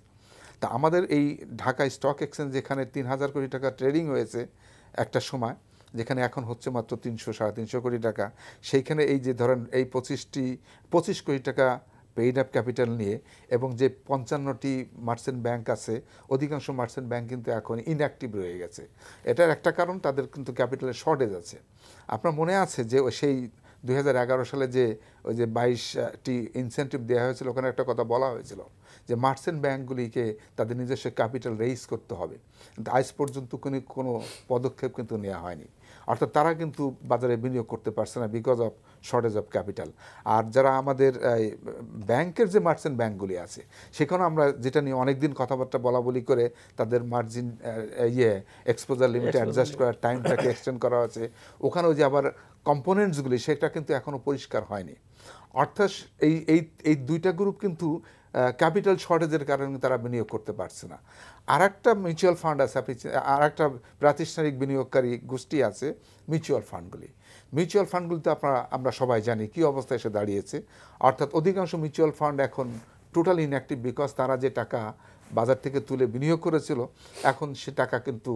তা আমাদের এই ঢাকা স্টক এক্সচেঞ্জ যেখানে তিন হাজার কোটি টাকা ট্রেডিং হয়েছে একটা সময় যেখানে এখন হচ্ছে মাত্র তিনশো সাড়ে তিনশো কোটি টাকা সেইখানে এই যে ধরেন এই পঁচিশটি পঁচিশ কোটি টাকা পেইড আপ ক্যাপিটাল নিয়ে এবং যে পঞ্চান্নটি মার্চেন্ট ব্যাংক আছে অধিকাংশ মার্চেন্ট ব্যাংক কিন্তু এখন ইনঅ্যাক্টিভ রয়ে গেছে এটার একটা কারণ তাদের কিন্তু ক্যাপিটালের শর্টেজ আছে আপনার মনে আছে যে সেই দুই সালে যে ওই যে বাইশটি ইনসেন্টিভ দেওয়া হয়েছিল ওখানে একটা কথা বলা হয়েছিল যে মার্চেন্ট ব্যাংকগুলিকে তাদের নিজস্ব ক্যাপিটাল রেইজ করতে হবে কিন্তু আজ পর্যন্ত কোনো কোনো পদক্ষেপ কিন্তু নেওয়া হয়নি অর্থাৎ তারা কিন্তু বাজারে বিনিয়োগ করতে পারছে না because of shortage of capital আর যারা আমাদের ব্যাংকের যে মার্চেন্ট ব্যাঙ্কগুলি আছে সেখানে আমরা যেটা নিয়ে অনেকদিন কথাবার্তা বলা বলি করে তাদের মার্জিন ইয়ে এক্সপোজার লিমিট অ্যাডজাস্ট করার টাইমটাকে এক্সটেন্ড করা হয়েছে ওখানেও যে আবার কম্পোনেন্টসগুলি সেটা কিন্তু এখনও পরিষ্কার হয়নি অর্থাৎ এই এই এই দুইটা গ্রুপ কিন্তু ক্যাপিটাল শর্টেজের কারণে তারা বিনিয়োগ করতে পারছে না আর একটা মিউচুয়াল ফান্ড আছে আপনি আর একটা প্রাতিষ্ঠানিক বিনিয়োগকারী গোষ্ঠী আছে মিউচুয়াল ফান্ডগুলি মিউচুয়াল ফান্ডগুলিতে আপনারা আমরা সবাই জানি কি অবস্থা এসে দাঁড়িয়েছে অর্থাৎ অধিকাংশ মিউচুয়াল ফান্ড এখন টোটাল ইনঅ্যাক্টিভ বিকজ তারা যে টাকা বাজার থেকে তুলে বিনিয়োগ করেছিল এখন সে টাকা কিন্তু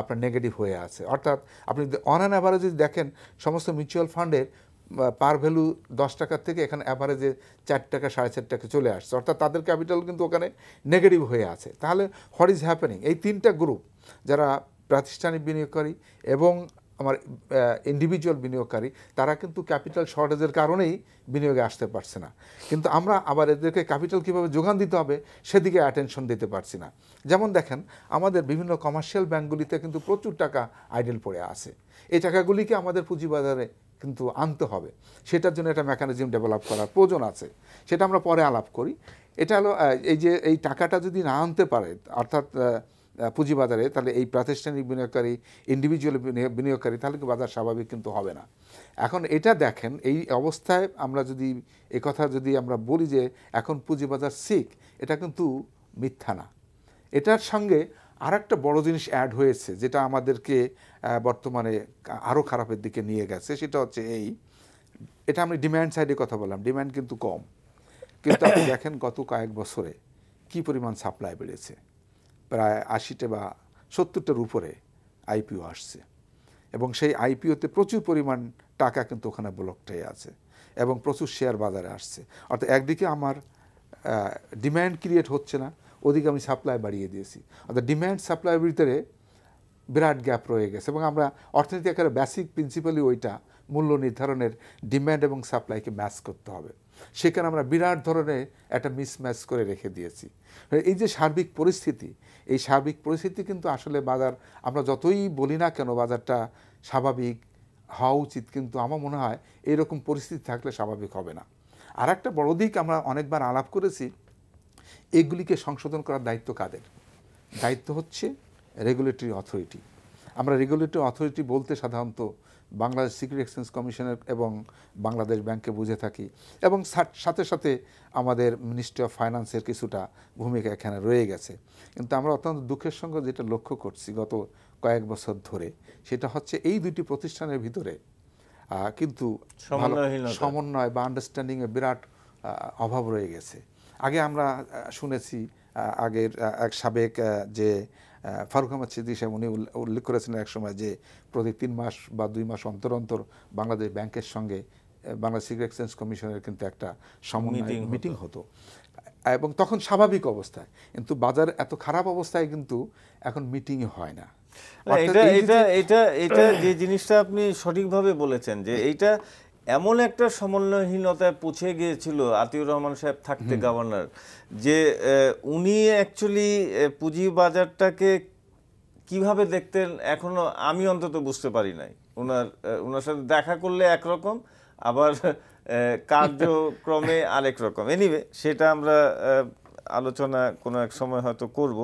আপনার নেগেটিভ হয়ে আছে অর্থাৎ আপনি যদি অন অ্যান অ্যাভারেজ যদি দেখেন সমস্ত মিউচুয়াল ফান্ডের পার ভ্যালু দশ টাকার থেকে এখানে অ্যাভারেজে চার টাকা সাড়ে চার টাকা চলে আসছে অর্থাৎ তাদের ক্যাপিটাল কিন্তু ওখানে নেগেটিভ হয়ে আছে তাহলে হোয়াট ইজ হ্যাপেনিং এই তিনটা গ্রুপ যারা প্রাতিষ্ঠানিক বিনিয়োগকারী এবং আমার ইন্ডিভিজুয়াল বিনিয়োগকারী তারা কিন্তু ক্যাপিটাল শর্টেজের কারণেই বিনিয়োগে আসতে পারছে না কিন্তু আমরা আবার এদেরকে ক্যাপিটাল কীভাবে যোগান দিতে হবে সেদিকে অ্যাটেনশন দিতে পারছি না যেমন দেখেন আমাদের বিভিন্ন কমার্শিয়াল ব্যাঙ্কগুলিতে কিন্তু প্রচুর টাকা আইডেল পড়ে আছে এই টাকাগুলিকে আমাদের পুঁজিবাজারে কিন্তু আনতে হবে সেটার জন্য একটা মেকানিজম ডেভেলপ করার প্রয়োজন আছে সেটা আমরা পরে আলাপ করি এটা হলো এই যে এই টাকাটা যদি না আনতে পারে অর্থাৎ পুঁজিবাজারে তাহলে এই প্রাতিষ্ঠানিক বিনিয়োগকারী ইন্ডিভিজুয়াল বিনিয়োগকারী তাহলে কি বাজার স্বাভাবিক কিন্তু হবে না এখন এটা দেখেন এই অবস্থায় আমরা যদি কথা যদি আমরা বলি যে এখন পুঁজিবাজার সিক এটা কিন্তু মিথ্যা না এটার সঙ্গে আর একটা বড় জিনিস অ্যাড হয়েছে যেটা আমাদেরকে বর্তমানে আরও খারাপের দিকে নিয়ে গেছে সেটা হচ্ছে এই এটা আমি ডিম্যান্ড সাইডে কথা বললাম ডিম্যান্ড কিন্তু কম কিন্তু আপনি দেখেন গত কয়েক বছরে কি পরিমাণ সাপ্লাই বেড়েছে প্রায় আশিটা বা সত্তরটার উপরে আইপিও আসছে এবং সেই আইপিওতে প্রচুর পরিমাণ টাকা কিন্তু ওখানে ব্লকটাই আছে এবং প্রচুর শেয়ার বাজারে আসছে অর্থাৎ একদিকে আমার ডিম্যান্ড ক্রিয়েট হচ্ছে না ওদিকে আমি সাপ্লাই বাড়িয়ে দিয়েছি অর্থাৎ ডিম্যান্ড সাপ্লাইয়ের ভিতরে বিরাট গ্যাপ রয়ে গেছে এবং আমরা অর্থনীতি আকারে বেসিক প্রিন্সিপালি ওইটা মূল্য নির্ধারণের ডিম্যান্ড এবং সাপ্লাইকে ম্যাচ করতে হবে সেখানে আমরা বিরাট ধরনের একটা মিসম্যাচ করে রেখে দিয়েছি এই যে সার্বিক পরিস্থিতি এই সার্বিক পরিস্থিতি কিন্তু আসলে বাজার আমরা যতই বলি না কেন বাজারটা স্বাভাবিক হওয়া উচিত কিন্তু আমার মনে হয় এরকম পরিস্থিতি থাকলে স্বাভাবিক হবে না আর একটা বড় দিক আমরা অনেকবার আলাপ করেছি এগুলিকে সংশোধন করার দায়িত্ব কাদের দায়িত্ব হচ্ছে রেগুলেটরি অথরিটি আমরা রেগুলেটরি অথরিটি বলতে সাধারণত বাংলাদেশ সিকিউরিটি এক্সচেঞ্জ কমিশনের এবং বাংলাদেশ ব্যাংকে বুঝে থাকি এবং সাথে সাথে আমাদের মিনিস্ট্রি অফ ফাইন্যান্সের কিছুটা ভূমিকা এখানে রয়ে গেছে কিন্তু আমরা অত্যন্ত দুঃখের সঙ্গে যেটা লক্ষ্য করছি গত কয়েক বছর ধরে সেটা হচ্ছে এই দুটি প্রতিষ্ঠানের ভিতরে কিন্তু সমন্বয় বা আন্ডারস্ট্যান্ডিংয়ে বিরাট অভাব রয়ে গেছে আগে আমরা শুনেছি আগের এক সাবেক যে ফারুক আহমদ সিদ্দিক সাহেব উনি উল্লেখ করেছিলেন সময় যে প্রতি তিন মাস বা দুই মাস অন্তর অন্তর বাংলাদেশ ব্যাংকের সঙ্গে বাংলাদেশ সিভিল এক্সচেঞ্জ কমিশনের কিন্তু একটা সমন্বয় মিটিং হতো এবং তখন স্বাভাবিক অবস্থায় কিন্তু বাজার এত খারাপ অবস্থায় কিন্তু এখন মিটিং হয় না এটা এটা এটা এটা যে জিনিসটা আপনি সঠিকভাবে বলেছেন যে এইটা এমন একটা সমন্বয়হীনতায় পৌঁছে গিয়েছিল আতিউর রহমান সাহেব থাকতে গভর্নর যে উনি অ্যাকচুয়ালি পুঁজি বাজারটাকে কিভাবে দেখতেন এখনো আমি অন্তত বুঝতে পারি নাই ওনার ওনার সাথে দেখা করলে একরকম আবার কার্যক্রমে <laughs> আরেক রকম এনিওয়ে সেটা আমরা আলোচনা কোনো এক সময় হয়তো করব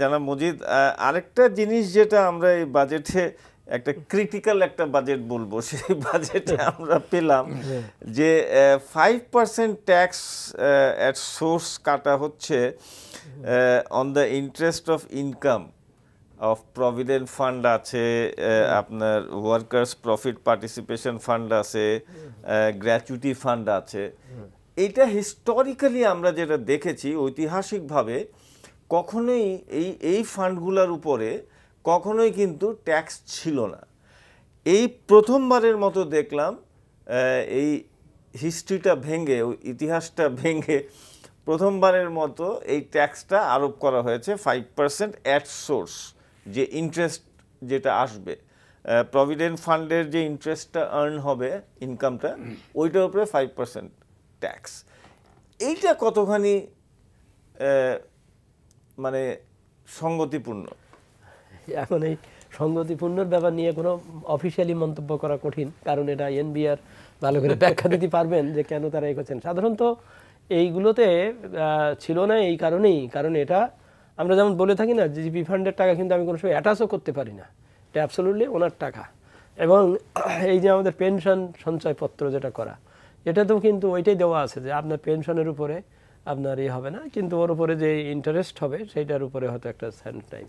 জানা মজিদ আরেকটা জিনিস যেটা আমরা এই বাজেটে একটা ক্রিটিক্যাল একটা বাজেট বলবো সেই বাজেটে হ্যাঁ। আমরা পেলাম হ্যাঁ। যে five percent tax at source কাটা হচ্ছে on the interest of income of provident fund আছে হ্যাঁ। আপনার ওয়ার্কার্স প্রফিট পার্টিসিপেশন ফান্ড আছে গ্র্যাচুইটি ফান্ড আছে এটা হিস্টোরিক্যালি আমরা যেটা দেখেছি ঐতিহাসিকভাবে কখনোই এই এই ফান্ডগুলোর উপরে কখনোই কিন্তু ট্যাক্স ছিল না এই প্রথমবারের মতো দেখলাম এই হিস্ট্রিটা ভেঙে ইতিহাসটা ভেঙে প্রথমবারের মতো এই ট্যাক্সটা আরোপ করা হয়েছে ফাইভ পার্সেন্ট অ্যাট সোর্স যে ইন্টারেস্ট যেটা আসবে প্রভিডেন্ট ফান্ডের যে ইন্টারেস্টটা আর্ন হবে ইনকামটা ওইটার উপরে ফাইভ পার্সেন্ট ট্যাক্স এইটা কতখানি মানে সঙ্গতিপূর্ণ <laughs> এখন এই সংগতিপূর্ণর ব্যাপার নিয়ে কোনো অফিসিয়ালি মন্তব্য করা কঠিন কারণ এটা এনবিআর ভালো করে ব্যাখ্যা দিতে পারবেন যে কেন তারা এ করছেন সাধারণত এইগুলোতে ছিল না এই কারণেই কারণ এটা আমরা যেমন বলে থাকি না জিজিপি ফান্ডের টাকা কিন্তু আমি কোনো সময় অ্যাটাচও করতে পারি না এটা অ্যাবসোলুটলি ওনার টাকা এবং <clears throat> এই যে আমাদের পেনশন সঞ্চয়পত্র যেটা করা এটা তো কিন্তু ওইটাই দেওয়া আছে যে আপনার পেনশনের উপরে আপনার ইয়ে হবে না কিন্তু ওর উপরে যে ইন্টারেস্ট হবে সেইটার উপরে হয়তো একটা স্যান্ড টাইম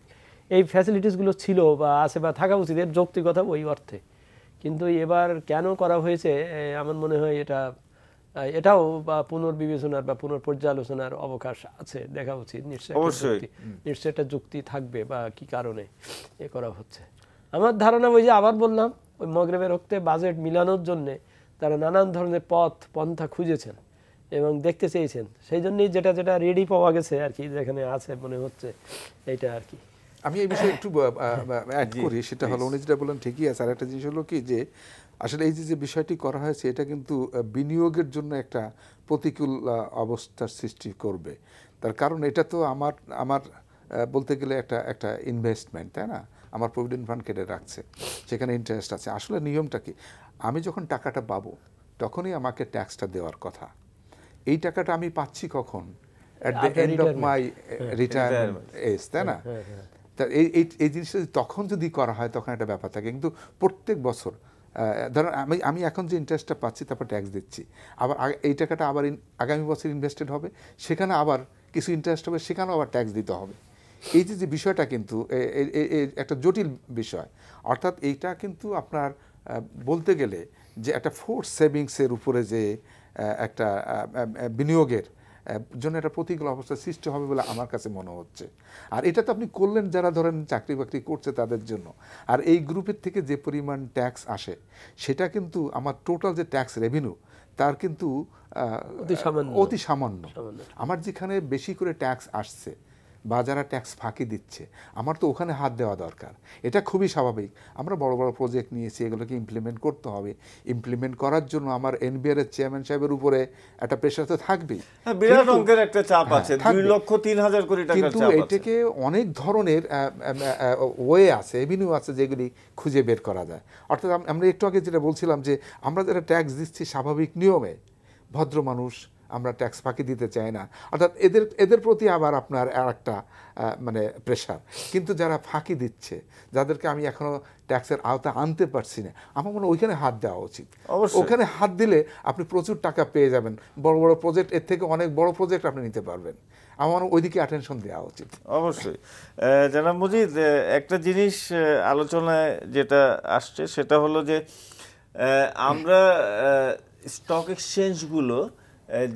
এই ফ্যাসিলিটিসগুলো ছিল বা আছে বা থাকা উচিত এর যৌক্তিকতা ওই অর্থে কিন্তু এবার কেন করা হয়েছে আমার মনে হয় এটা এটাও বা পুনর্বিবেচনার বা পুনর্পর্যালোচনার অবকাশ আছে দেখা উচিত নিশ্চয়ই নিশ্চয় একটা যুক্তি থাকবে বা কি কারণে এ করা হচ্ছে আমার ধারণা ওই যে আবার বললাম ওই মগরেবের রক্তে বাজেট মিলানোর জন্যে তারা নানান ধরনের পথ পন্থা খুঁজেছেন এবং দেখতে চেয়েছেন সেই জন্যই যেটা যেটা রেডি পাওয়া গেছে আর কি যেখানে আছে মনে হচ্ছে এটা আর কি আমি এই বিষয়ে একটু অ্যাড করি সেটা হলো উনি যেটা বললেন ঠিকই আছে আর একটা জিনিস হলো কি যে আসলে এই যে বিষয়টি করা হয়েছে এটা কিন্তু বিনিয়োগের জন্য একটা প্রতিকূল অবস্থার সৃষ্টি করবে তার কারণ এটা তো আমার আমার বলতে গেলে একটা একটা ইনভেস্টমেন্ট তাই না আমার প্রভিডেন্ট ফান্ড কেটে রাখছে সেখানে ইন্টারেস্ট আছে আসলে নিয়মটা কি আমি যখন টাকাটা পাবো তখনই আমাকে ট্যাক্সটা দেওয়ার কথা এই টাকাটা আমি পাচ্ছি কখন at the end of my retirement age তাই না হ্যাঁ, হ্যাঁ, হ্যাঁ। তা এই এই জিনিসটা তখন যদি করা হয় তখন একটা ব্যাপার থাকে কিন্তু প্রত্যেক বছর ধরো আমি আমি এখন যে ইন্টারেস্টটা পাচ্ছি তারপর ট্যাক্স দিচ্ছি আবার এই টাকাটা আবার আগামী বছর ইনভেস্টেড হবে সেখানে আবার কিছু ইন্টারেস্ট হবে সেখানেও আবার ট্যাক্স দিতে হবে এই যে যে বিষয়টা কিন্তু একটা জটিল বিষয় অর্থাৎ এইটা কিন্তু আপনার বলতে গেলে যে একটা ফোর্স সেভিংসের উপরে যে একটা বিনিয়োগের জন্য একটা প্রতিকূল অবস্থা সৃষ্টি হবে বলে আমার কাছে মনে হচ্ছে আর এটা তো আপনি করলেন যারা ধরেন চাকরি বাকরি করছে তাদের জন্য আর এই গ্রুপের থেকে যে পরিমাণ ট্যাক্স আসে সেটা কিন্তু আমার টোটাল যে ট্যাক্স রেভিনিউ তার কিন্তু অতি সামান্য আমার যেখানে বেশি করে ট্যাক্স আসছে বা যারা ট্যাক্স ফাঁকি দিচ্ছে আমার তো ওখানে হাত দেওয়া দরকার এটা খুবই স্বাভাবিক আমরা বড় বড় প্রজেক্ট নিয়েছি এগুলোকে ইমপ্লিমেন্ট করতে হবে ইমপ্লিমেন্ট করার জন্য আমার এনবিআর এর চেয়ারম্যান সাহেবের উপরে একটা প্রেশার তো থাকবেই হ্যাঁ, বিরাট অঙ্কের একটা চাপ হ্যাঁ, আছে দুই লক্ষ তিন হাজার কোটি কিন্তু এটাকে অনেক ধরনের ওয়ে আছে এভিনিউ আছে যেগুলি খুঁজে বের করা যায় অর্থাৎ আমরা একটু আগে যেটা বলছিলাম যে আমরা যারা ট্যাক্স দিচ্ছি স্বাভাবিক নিয়মে ভদ্র মানুষ আমরা ট্যাক্স ফাঁকি দিতে চাই না অর্থাৎ এদের এদের প্রতি আবার আপনার আর একটা মানে প্রেশার কিন্তু যারা ফাঁকি দিচ্ছে যাদেরকে আমি এখনও ট্যাক্সের আওতা আনতে পারছি না আমার মনে ওইখানে হাত দেওয়া উচিত ওখানে হাত দিলে আপনি প্রচুর টাকা পেয়ে যাবেন বড় বড় প্রজেক্ট এর থেকে অনেক বড় প্রজেক্ট আপনি নিতে পারবেন আমার ওইদিকে অ্যাটেনশন দেওয়া উচিত অবশ্যই জানাব মুজিদ একটা জিনিস আলোচনায় যেটা আসছে সেটা হলো যে আমরা স্টক এক্সচেঞ্জগুলো গুলো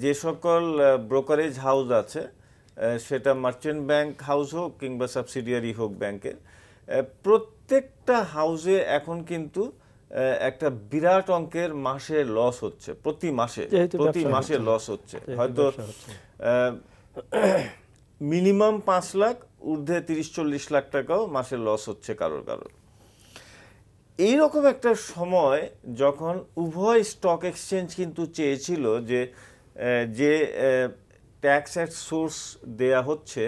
যে সকল ব্রোকারেজ হাউস আছে সেটা মার্চেন্ট ব্যাংক হাউস হোক কিংবা সাবসিডিয়ারি হোক ব্যাংকের প্রত্যেকটা হাউসে এখন কিন্তু একটা বিরাট অঙ্কের মাসে লস হচ্ছে প্রতি মাসে প্রতি মাসে লস হচ্ছে হয়তো মিনিমাম পাঁচ লাখ ঊর্ধ্বে তিরিশ চল্লিশ লাখ টাকাও মাসে লস হচ্ছে কারোর কারোর এইরকম একটা সময় যখন উভয় স্টক এক্সচেঞ্জ কিন্তু চেয়েছিল যে যে ট্যাক্স ট্যাক্সের সোর্স দেয়া হচ্ছে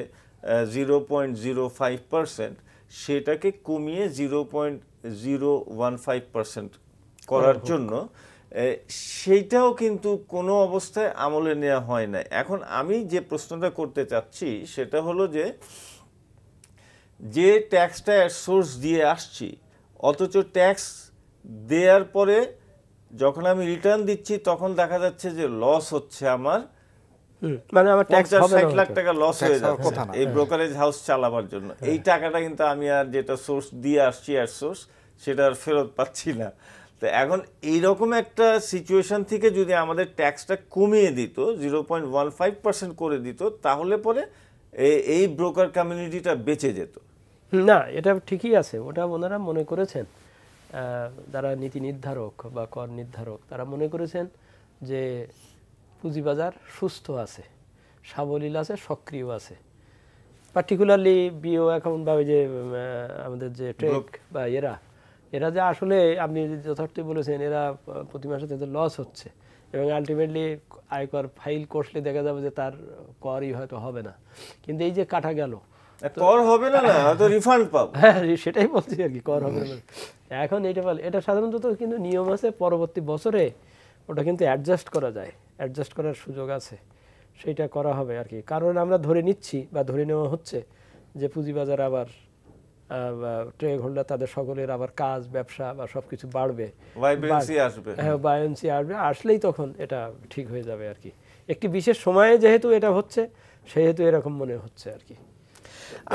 zero point zero five percent সেটাকে কমিয়ে zero point zero one five percent করার জন্য সেইটাও কিন্তু কোনো অবস্থায় আমলে নেওয়া হয় না এখন আমি যে প্রশ্নটা করতে চাচ্ছি সেটা হলো যে যে ট্যাক্সটা সোর্স দিয়ে আসছি অথচ ট্যাক্স দেওয়ার পরে যখন আমি রিটার্ন দিচ্ছি তখন দেখা যাচ্ছে যে লস হচ্ছে আমার মানে আমার ট্যাক্স ষাট লাখ টাকা লস হয়ে যাচ্ছে এই ব্রোকারেজ হ্যাঁ। হাউস চালাবার জন্য হ্যাঁ। এই টাকাটা কিন্তু আমি আর যেটা সোর্স দিয়ে আসছি আর সোর্স সেটা আর ফেরত পাচ্ছি না তো এখন এইরকম একটা সিচুয়েশন থেকে যদি আমাদের ট্যাক্সটা কমিয়ে দিত zero point one five percent করে দিত তাহলে পরে এই ব্রোকার কমিউনিটিটা বেঁচে যেত না এটা ঠিকই আছে ওটা ওনারা মনে করেছেন যারা নীতি নির্ধারক বা কর নির্ধারক তারা মনে করেছেন যে পুঁজিবাজার সুস্থ আছে সাবলীল আছে সক্রিয় আছে পার্টিকুলারলি বিও অ্যাকাউন্ট বা ওই যে আমাদের যে ট্রেক বা এরা এরা যে আসলে আপনি যথার্থই বলেছেন এরা প্রতি মাসে তাদের লস হচ্ছে এবং আলটিমেটলি আয়কর ফাইল করলে দেখা যাবে যে তার করই হয়তো হবে না কিন্তু এই যে কাটা গেল কর হবে না না তো রিফান্ড পাব হ্যাঁ সেটাই বলছি আর কি কর হবে না এখন এটা এইটা এটা সাধারণত তো কিন্তু নিয়ম আছে পরবর্তী বছরে ওটা কিন্তু অ্যাডজাস্ট করা যায় অ্যাডজাস্ট করার সুযোগ আছে সেটা করা হবে আর কি কারণ আমরা ধরে নিচ্ছি বা ধরে নেওয়া হচ্ছে যে পুঁজিবাজার আবার ট্রেক হোল্ডার তাদের সকলের আবার কাজ ব্যবসা বা সবকিছু বাড়বে হ্যাঁ বায়ন্সি আসবে আসলেই তখন এটা ঠিক হয়ে যাবে আর কি একটি বিশেষ সময়ে যেহেতু এটা হচ্ছে সেহেতু এরকম মনে হচ্ছে আর কি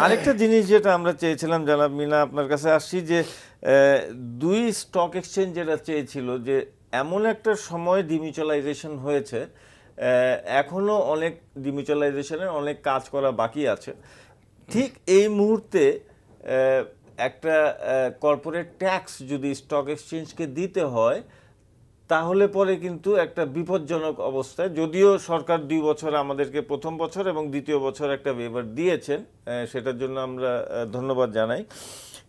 আরেকটা জিনিস যেটা আমরা চেয়েছিলাম জানাব মিনা আপনার কাছে আসছি যে দুই স্টক এক্সচেঞ্জ যেটা চেয়েছিল যে এমন একটা সময় ডিমিউচুয়ালাইজেশন হয়েছে এখনও অনেক ডিমিউচুয়ালাইজেশনের অনেক কাজ করা বাকি আছে ঠিক এই মুহূর্তে একটা কর্পোরেট ট্যাক্স যদি স্টক এক্সচেঞ্জকে দিতে হয় তাহলে পরে কিন্তু একটা বিপজ্জনক অবস্থায় যদিও সরকার দুই বছর আমাদেরকে প্রথম বছর এবং দ্বিতীয় বছর একটা ওয়েভার দিয়েছেন সেটার জন্য আমরা ধন্যবাদ জানাই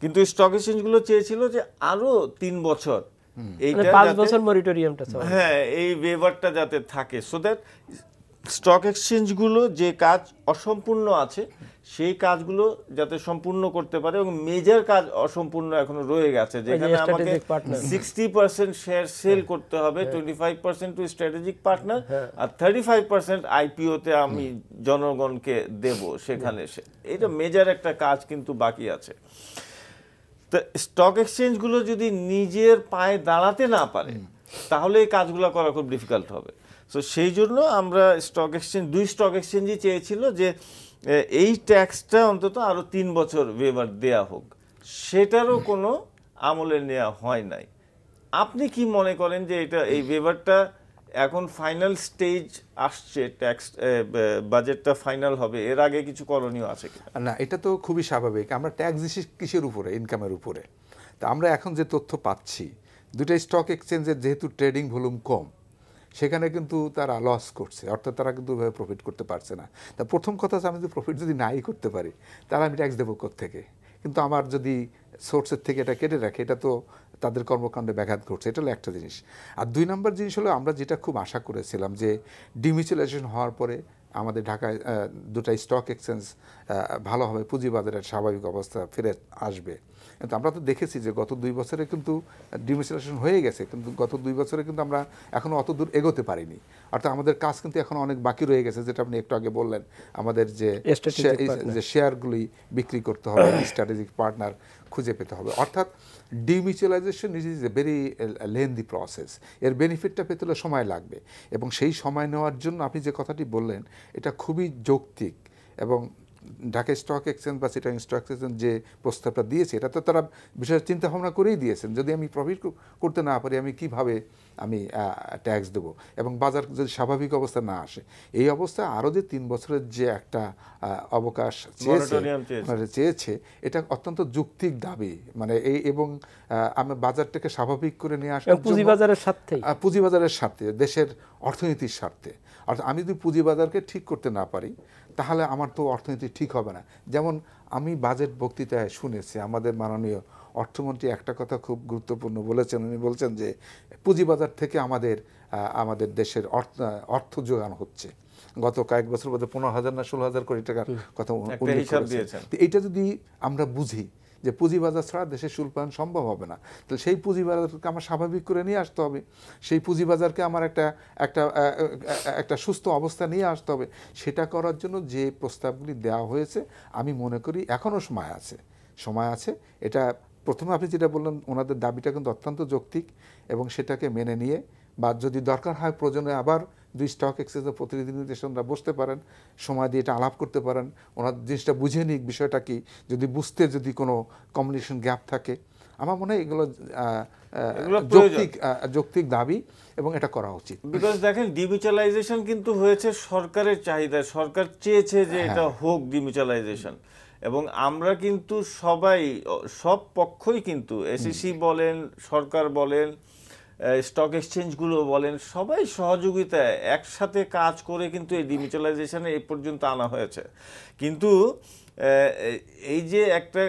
কিন্তু স্টক এক্সচেঞ্জগুলো চেয়েছিল যে আরও তিন বছর এইটা মানে বছর মরিটোরিয়ামটা হ্যাঁ এই ওয়েভারটা যাতে থাকে সো দ্যাট স্টক এক্সচেঞ্জগুলো যে কাজ অসম্পূর্ণ আছে সেই কাজগুলো যাতে সম্পূর্ণ করতে পারে এবং মেজর কাজ অসম্পূর্ণ এখনো রয়ে গেছে যেখানে আমাকে সিক্সটি পার্সেন্ট শেয়ার সেল করতে হবে twenty five percent to strategic partner আর থার্টি ফাইভ পার্সেন্ট আইপিওতে আমি জনগণকে দেব সেখানে এসে এটা মেজর একটা কাজ কিন্তু বাকি আছে তো স্টক এক্সচেঞ্জগুলো যদি নিজের পায়ে দাঁড়াতে না পারে তাহলে এই কাজগুলো করা খুব ডিফিকাল্ট হবে সো সেই জন্য আমরা স্টক এক্সচেঞ্জ দুই স্টক এক্সচেঞ্জই চেয়েছিল যে এই ট্যাক্সটা অন্তত আরও তিন বছর বেবার দেয়া হোক সেটারও কোনো আমলে নেওয়া হয় নাই আপনি কি মনে করেন যে এটা এই বেবারটা এখন ফাইনাল স্টেজ আসছে ট্যাক্স বাজেটটা ফাইনাল হবে এর আগে কিছু করণীয় আছে কি না এটা তো খুবই স্বাভাবিক আমরা ট্যাক্স দিচ্ছি কিসের উপরে ইনকামের উপরে তা আমরা এখন যে তথ্য পাচ্ছি দুটাই স্টক এক্সচেঞ্জের যেহেতু ট্রেডিং ভলিউম কম সেখানে কিন্তু তারা লস করছে অর্থাৎ তারা কিন্তু ওইভাবে প্রফিট করতে পারছে না তা প্রথম কথা আমি যদি প্রফিট যদি নাই করতে পারি তাহলে আমি ট্যাক্স দেবো থেকে কিন্তু আমার যদি সোর্সের থেকে এটা কেটে রাখে এটা তো তাদের কর্মকাণ্ডে ব্যাঘাত ঘটছে এটা হলো একটা জিনিস আর দুই নম্বর জিনিস হলো আমরা যেটা খুব আশা করেছিলাম যে ডিমিউচুয়ালাইজেশন হওয়ার পরে আমাদের ঢাকায় দুটাই স্টক এক্সচেঞ্জ ভালোভাবে পুঁজিবাজারের স্বাভাবিক অবস্থা ফিরে আসবে কিন্তু আমরা তো দেখেছি যে গত দুই বছরে কিন্তু ডিমিসিলেশন হয়ে গেছে কিন্তু গত দুই বছরে কিন্তু আমরা এখনও অত দূর এগোতে পারিনি অর্থাৎ আমাদের কাজ কিন্তু এখন অনেক বাকি রয়ে গেছে যেটা আপনি একটু আগে বললেন আমাদের যে যে শেয়ারগুলি বিক্রি করতে হবে স্ট্র্যাটেজিক <coughs> পার্টনার খুঁজে পেতে হবে অর্থাৎ demutualization is is a very lengthy process এর বেনিফিটটা পেতে হলে সময় লাগবে এবং সেই সময় নেওয়ার জন্য আপনি যে কথাটি বললেন এটা খুবই যৌক্তিক এবং ঢাকা স্টক এক্সচেঞ্জ বা সেটা স্টক এক্সচেঞ্জ যে প্রস্তাবটা দিয়েছে এটা তো তারা বিশেষ চিন্তাভাবনা করেই দিয়েছেন যদি আমি প্রফিট করতে না পারি আমি কিভাবে আমি ট্যাক্স দেব এবং বাজার যদি স্বাভাবিক অবস্থা না আসে এই অবস্থা আরও যে তিন বছরের যে একটা অবকাশ চেয়েছে মানে চেয়েছে এটা অত্যন্ত যুক্তিক দাবি মানে এই এবং আমি বাজারটাকে স্বাভাবিক করে নিয়ে আসা পুঁজিবাজারের স্বার্থে পুঁজিবাজারের স্বার্থে দেশের অর্থনীতির স্বার্থে অর্থাৎ আমি যদি পুঁজিবাজারকে ঠিক করতে না পারি তাহলে আমার তো অর্থনীতি ঠিক হবে না যেমন আমি বাজেট বক্তৃতায় শুনেছি আমাদের মাননীয় অর্থমন্ত্রী একটা কথা খুব গুরুত্বপূর্ণ বলেছেন উনি বলছেন যে পুঁজিবাজার থেকে আমাদের আমাদের দেশের অর্থ অর্থ যোগান হচ্ছে গত কয়েক বছর মধ্যে পনেরো হাজার না ষোলো হাজার কোটি টাকার কথা এইটা যদি আমরা বুঝি যে পুঁজিবাজার ছাড়া দেশের শুল্পায়ন সম্ভব হবে না তাহলে সেই পুঁজিবাজারকে আমার স্বাভাবিক করে নিয়ে আসতে হবে সেই পুঁজিবাজারকে আমার একটা একটা একটা সুস্থ অবস্থা নিয়ে আসতে হবে সেটা করার জন্য যে প্রস্তাবগুলি দেওয়া হয়েছে আমি মনে করি এখনও সময় আছে সময় আছে এটা প্রথমে আপনি যেটা বললেন ওনাদের দাবিটা কিন্তু অত্যন্ত যৌক্তিক এবং সেটাকে মেনে নিয়ে বা যদি দরকার হয় প্রয়োজনে আবার দুই স্টক এক্সচেঞ্জের প্রতিনিধিদের সঙ্গে বসতে পারেন সময় দিয়ে এটা আলাপ করতে পারেন ওনার জিনিসটা বুঝে নিক বিষয়টা কি যদি বুঝতে যদি কোনো কমিউনিকেশন গ্যাপ থাকে আমার মনে হয় এগুলো যৌক্তিক যৌক্তিক দাবি এবং এটা করা উচিত বিকজ দেখেন ডিমিউচুয়ালাইজেশন কিন্তু হয়েছে সরকারের চাহিদা সরকার চেয়েছে যে হ্যাঁ। এটা হোক ডিমিউচুয়ালাইজেশন এবং আমরা কিন্তু সবাই সব পক্ষই কিন্তু এসিসি e বলেন সরকার বলেন স্টক এক্সচেঞ্জগুলো বলেন সবাই সহযোগিতায় একসাথে কাজ করে কিন্তু এই ডিমিটালাইজেশানে এ পর্যন্ত আনা হয়েছে কিন্তু এই যে একটা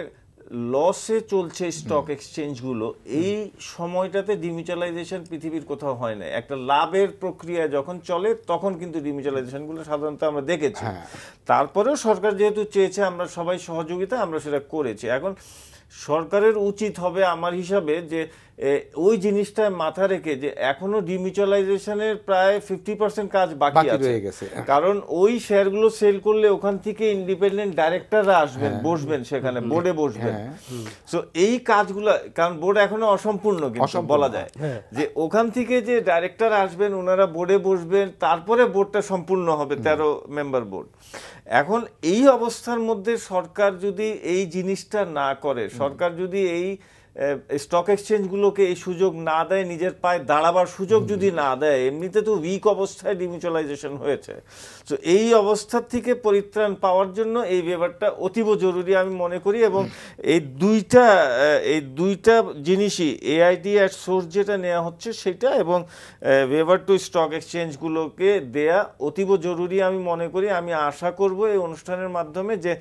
লসে চলছে স্টক এক্সচেঞ্জগুলো এই সময়টাতে ডিমিউচুয়ালাইজেশন পৃথিবীর কোথাও হয় না একটা লাভের প্রক্রিয়া যখন চলে তখন কিন্তু ডিমিটালাইজেশানগুলো সাধারণত আমরা দেখেছি হ্যাঁ। তারপরেও সরকার যেহেতু চেয়েছে আমরা সবাই সহযোগিতা আমরা সেটা করেছি এখন সরকারের উচিত হবে আমার হিসাবে যে ওই জিনিসটায় মাথা রেখে যে এখনো ডিমিউচুয়ালাইজেশনের প্রায় ফিফটি পার্সেন্ট কাজ বাকি হয়ে গেছে হ্যাঁ। কারণ ওই শেয়ারগুলো সেল করলে ওখান থেকে ইন্ডিপেন্ডেন্ট ডাইরেক্টররা আসবেন হ্যাঁ। বসবেন সেখানে বোর্ডে বসবেন সো হ্যাঁ। এই কাজগুলো কারণ বোর্ড এখনো অসম্পূর্ণ কিন্তু বলা যায় যে ওখান থেকে যে ডাইরেক্টর আসবেন ওনারা বোর্ডে বসবেন তারপরে বোর্ডটা সম্পূর্ণ হবে তেরো মেম্বার বোর্ড এখন এই অবস্থার মধ্যে সরকার যদি এই জিনিসটা না করে সরকার যদি এই স্টক এক্সচেঞ্জগুলোকে এই সুযোগ না দেয় নিজের পায়ে দাঁড়াবার সুযোগ যদি না দেয় এমনিতে তো উইক অবস্থায় ডিমিউচুয়ালাইজেশন হয়েছে তো এই অবস্থার থেকে পরিত্রাণ পাওয়ার জন্য এই ব্যাপারটা অতীব জরুরি আমি মনে করি এবং এই দুইটা এই দুইটা জিনিসই এআইডি অ্যাট সোর্স যেটা নেওয়া হচ্ছে সেটা এবং ওয়েভার টু স্টক এক্সচেঞ্জগুলোকে দেয়া অতীব জরুরি আমি মনে করি আমি আশা করব এই অনুষ্ঠানের মাধ্যমে যে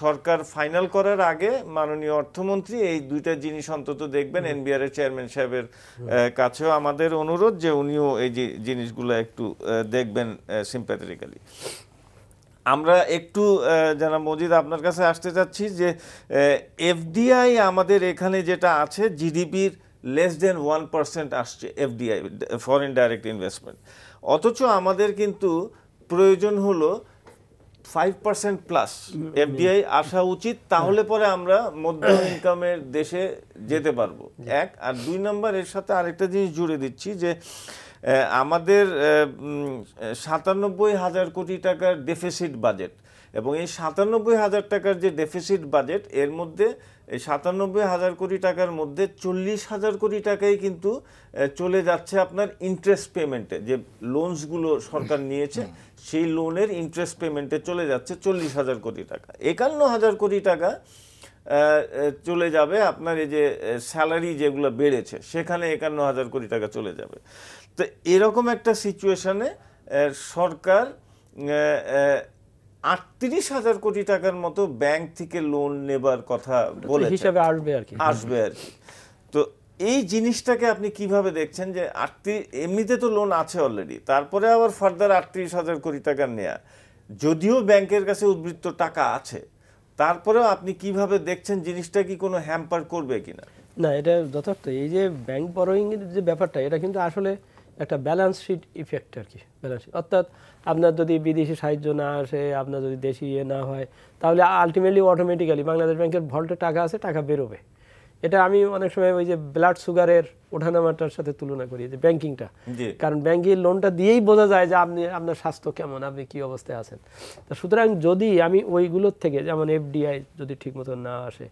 সরকার ফাইনাল করার আগে মাননীয় অর্থমন্ত্রী এই দুইটা জিনিস অন্তত দেখবেন এনবিআর এর চেয়ারম্যান সাহেবের কাছেও আমাদের অনুরোধ যে উনিও এই জিনিসগুলো একটু দেখবেন সিম্প্যাথেটিক্যালি আমরা একটু জানা মজিদ আপনার কাছে আসতে চাচ্ছি যে এফডিআই আমাদের এখানে যেটা আছে জিডিপির লেস দেন ওয়ান পার্সেন্ট আসছে এফডিআই ফরেন ডাইরেক্ট ইনভেস্টমেন্ট অথচ আমাদের কিন্তু প্রয়োজন হলো ফাইভ পার্সেন্ট প্লাস এফডিআই আসা উচিত তাহলে পরে আমরা মধ্যম ইনকামের দেশে যেতে পারবো এক আর দুই নম্বর এর সাথে আরেকটা জিনিস জুড়ে দিচ্ছি যে আমাদের সাতানব্বই হাজার কোটি টাকার ডেফিসিট বাজেট এবং এই সাতানব্বই হাজার টাকার যে ডেফিসিট বাজেট এর মধ্যে এই সাতানব্বই হাজার কোটি টাকার মধ্যে চল্লিশ হাজার কোটি টাকাই কিন্তু চলে যাচ্ছে আপনার ইন্টারেস্ট পেমেন্টে যে লোনসগুলো সরকার mm-hmm. নিয়েছে mm-hmm. সেই লোনের ইন্টারেস্ট পেমেন্টে চলে যাচ্ছে চল্লিশ হাজার কোটি টাকা একান্ন হাজার কোটি টাকা চলে যাবে আপনার এই যে স্যালারি যেগুলো বেড়েছে সেখানে একান্ন হাজার কোটি টাকা চলে যাবে তো এরকম একটা সিচুয়েশানে সরকার আটত্রিশ হাজার কোটি টাকার মতো ব্যাংক থেকে লোন নেবার কথা বলে হিসাবে আসবে আর কি আসবে আর কি তো এই জিনিসটাকে আপনি কিভাবে দেখছেন যে আটত্রিশ এমনিতে তো লোন আছে অলরেডি তারপরে আবার ফার্দার আটত্রিশ হাজার কোটি টাকা নেয়া যদিও ব্যাংকের কাছে উদ্বৃত্ত টাকা আছে তারপরেও আপনি কিভাবে দেখছেন জিনিসটা কি কোনো হ্যাম্পার করবে কিনা না এটা যথার্থ এই যে ব্যাংক বরোয়িংয়ের যে ব্যাপারটা এটা কিন্তু আসলে একটা ব্যালেন্স শিট ইফেক্ট আর কি ব্যালেন্স শিট অর্থাৎ আপনার যদি বিদেশি সাহায্য না আসে আপনার যদি দেশি ইয়ে না হয় তাহলে আলটিমেটলি অটোমেটিক্যালি বাংলাদেশ ব্যাংকের ভল্টে টাকা আছে টাকা বেরোবে এটা আমি অনেক সময় ওই যে ব্লাড সুগারের ওঠানামাটার সাথে তুলনা করি যে ব্যাংকিংটা কারণ ব্যাংকিং লোনটা দিয়েই বোঝা যায় যে আপনি আপনার স্বাস্থ্য কেমন আপনি কি অবস্থায় আছেন তা সুতরাং যদি আমি ওইগুলোর থেকে যেমন এফডিআই যদি ঠিক মতো না আসে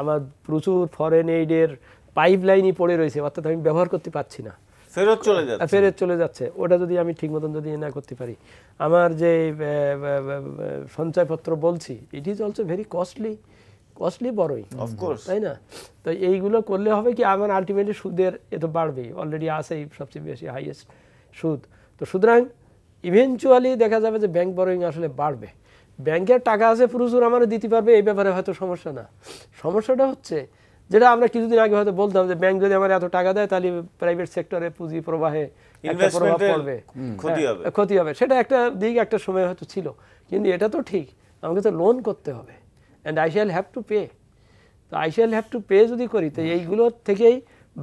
আমার প্রচুর ফরেন এইডের পাইপ লাইনই পড়ে রয়েছে অর্থাৎ আমি ব্যবহার করতে পারছি না ফেরত চলে যাচ্ছে ফেরত চলে যাচ্ছে ওটা যদি আমি ঠিক মতন যদি না করতে পারি আমার যে সঞ্চয়পত্র বলছি it is also very costly costly বড়ই mm-hmm. তাই না তো এইগুলো করলে হবে কি আমার আলটিমেটলি সুদের এ তো বাড়বেই অলরেডি আছে সবচেয়ে বেশি হাইয়েস্ট সুদ তো সুতরাং ইভেনচুয়ালি দেখা যাবে যে ব্যাংক বরোয়িং আসলে বাড়বে ব্যাংকের টাকা আছে প্রচুর আমার দিতে পারবে এই ব্যাপারে হয়তো সমস্যা না সমস্যাটা হচ্ছে যেটা আমরা কিছুদিন আগে হয়তো বলতাম যে ব্যাংক যদি আমার এত টাকা দেয় তাহলে প্রাইভেট সেক্টরে পুঁজি প্রবাহে পড়বে হ্যাঁ, ক্ষতি হবে সেটা একটা দিক একটা সময় হয়তো ছিল কিন্তু এটা তো ঠিক আমাকে তো লোন করতে হবে and I shall have to pay তো I shall have to pay যদি করি তো আচ্ছা। এইগুলোর থেকেই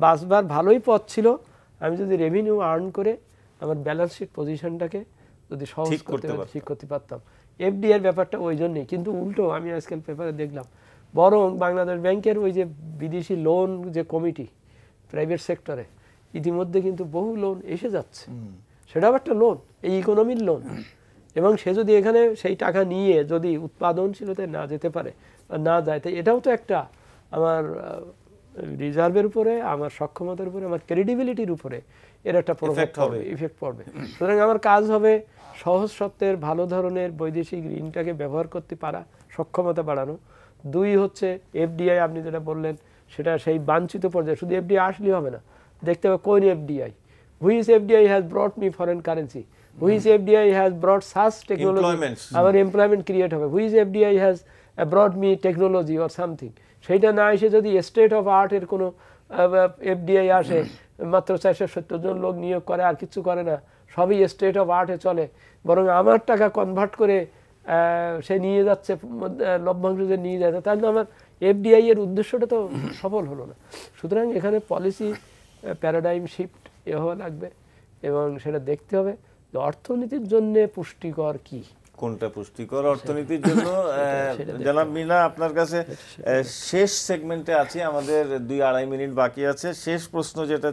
বাসবার ভালোই পথ ছিল আমি যদি রেভিনিউ আর্ন করে আমার ব্যালেন্স শিট পজিশনটাকে যদি সহজ করতে ঠিক করতে পারতাম এফডি এর ব্যাপারটা ওই জন্যই কিন্তু উল্টো আমি আজকাল পেপারে দেখলাম বরং বাংলাদেশ ব্যাংকের ওই যে বিদেশি লোন যে কমিটি প্রাইভেট সেক্টরে ইতিমধ্যে কিন্তু বহু লোন এসে যাচ্ছে সেটাও একটা লোন এই ইকোনমির লোন <coughs> এবং সে যদি এখানে সেই টাকা নিয়ে যদি উৎপাদনশীলতে না যেতে পারে বা না যায় তাই এটাও তো একটা আমার রিজার্ভের উপরে আমার সক্ষমতার উপরে আমার ক্রেডিবিলিটির উপরে এর একটা প্রভাব পড়বে ইফেক্ট পড়বে সুতরাং আমার কাজ হবে সহজ সত্ত্বের ভালো ধরনের বৈদেশিক ঋণটাকে ব্যবহার করতে পারা সক্ষমতা বাড়ানো দুই হচ্ছে এফডিআই আপনি যেটা বললেন সেটা সেই বাঞ্ছিত পর্যায়ে শুধু এফডিআই আসলেই হবে না দেখতে হবে কোন FDI which FDI has brought me foreign currency which FDI has brought such technology, Employments. our employment create হবে which FDI has uh, brought me technology or something সেটা না এসে যদি স্টেট অফ আর্টের কোনো এফডিআই আসে মাত্র চারশো সত্তরজন লোক নিয়োগ করে আর কিছু করে না সবই স্টেট অফ আর্টে চলে বরং আমার টাকা কনভার্ট করে সে নিয়ে যাচ্ছে লভ্যাংশ যে নিয়ে যাচ্ছে তাহলে আমার এফডিআই এর উদ্দেশ্যটা তো সফল হলো না সুতরাং এখানে পলিসি প্যারাডাইম শিফট এ হওয়া লাগবে এবং সেটা দেখতে হবে অর্থনীতির জন্য পুষ্টিকর কি কোনটা পুষ্টিকর অর্থনীতির জন্য <laughs> জনাব মিনা আপনার কাছে শেষ সেগমেন্টে আছি আমাদের দুই আড়াই মিনিট বাকি আছে শেষ প্রশ্ন যেটা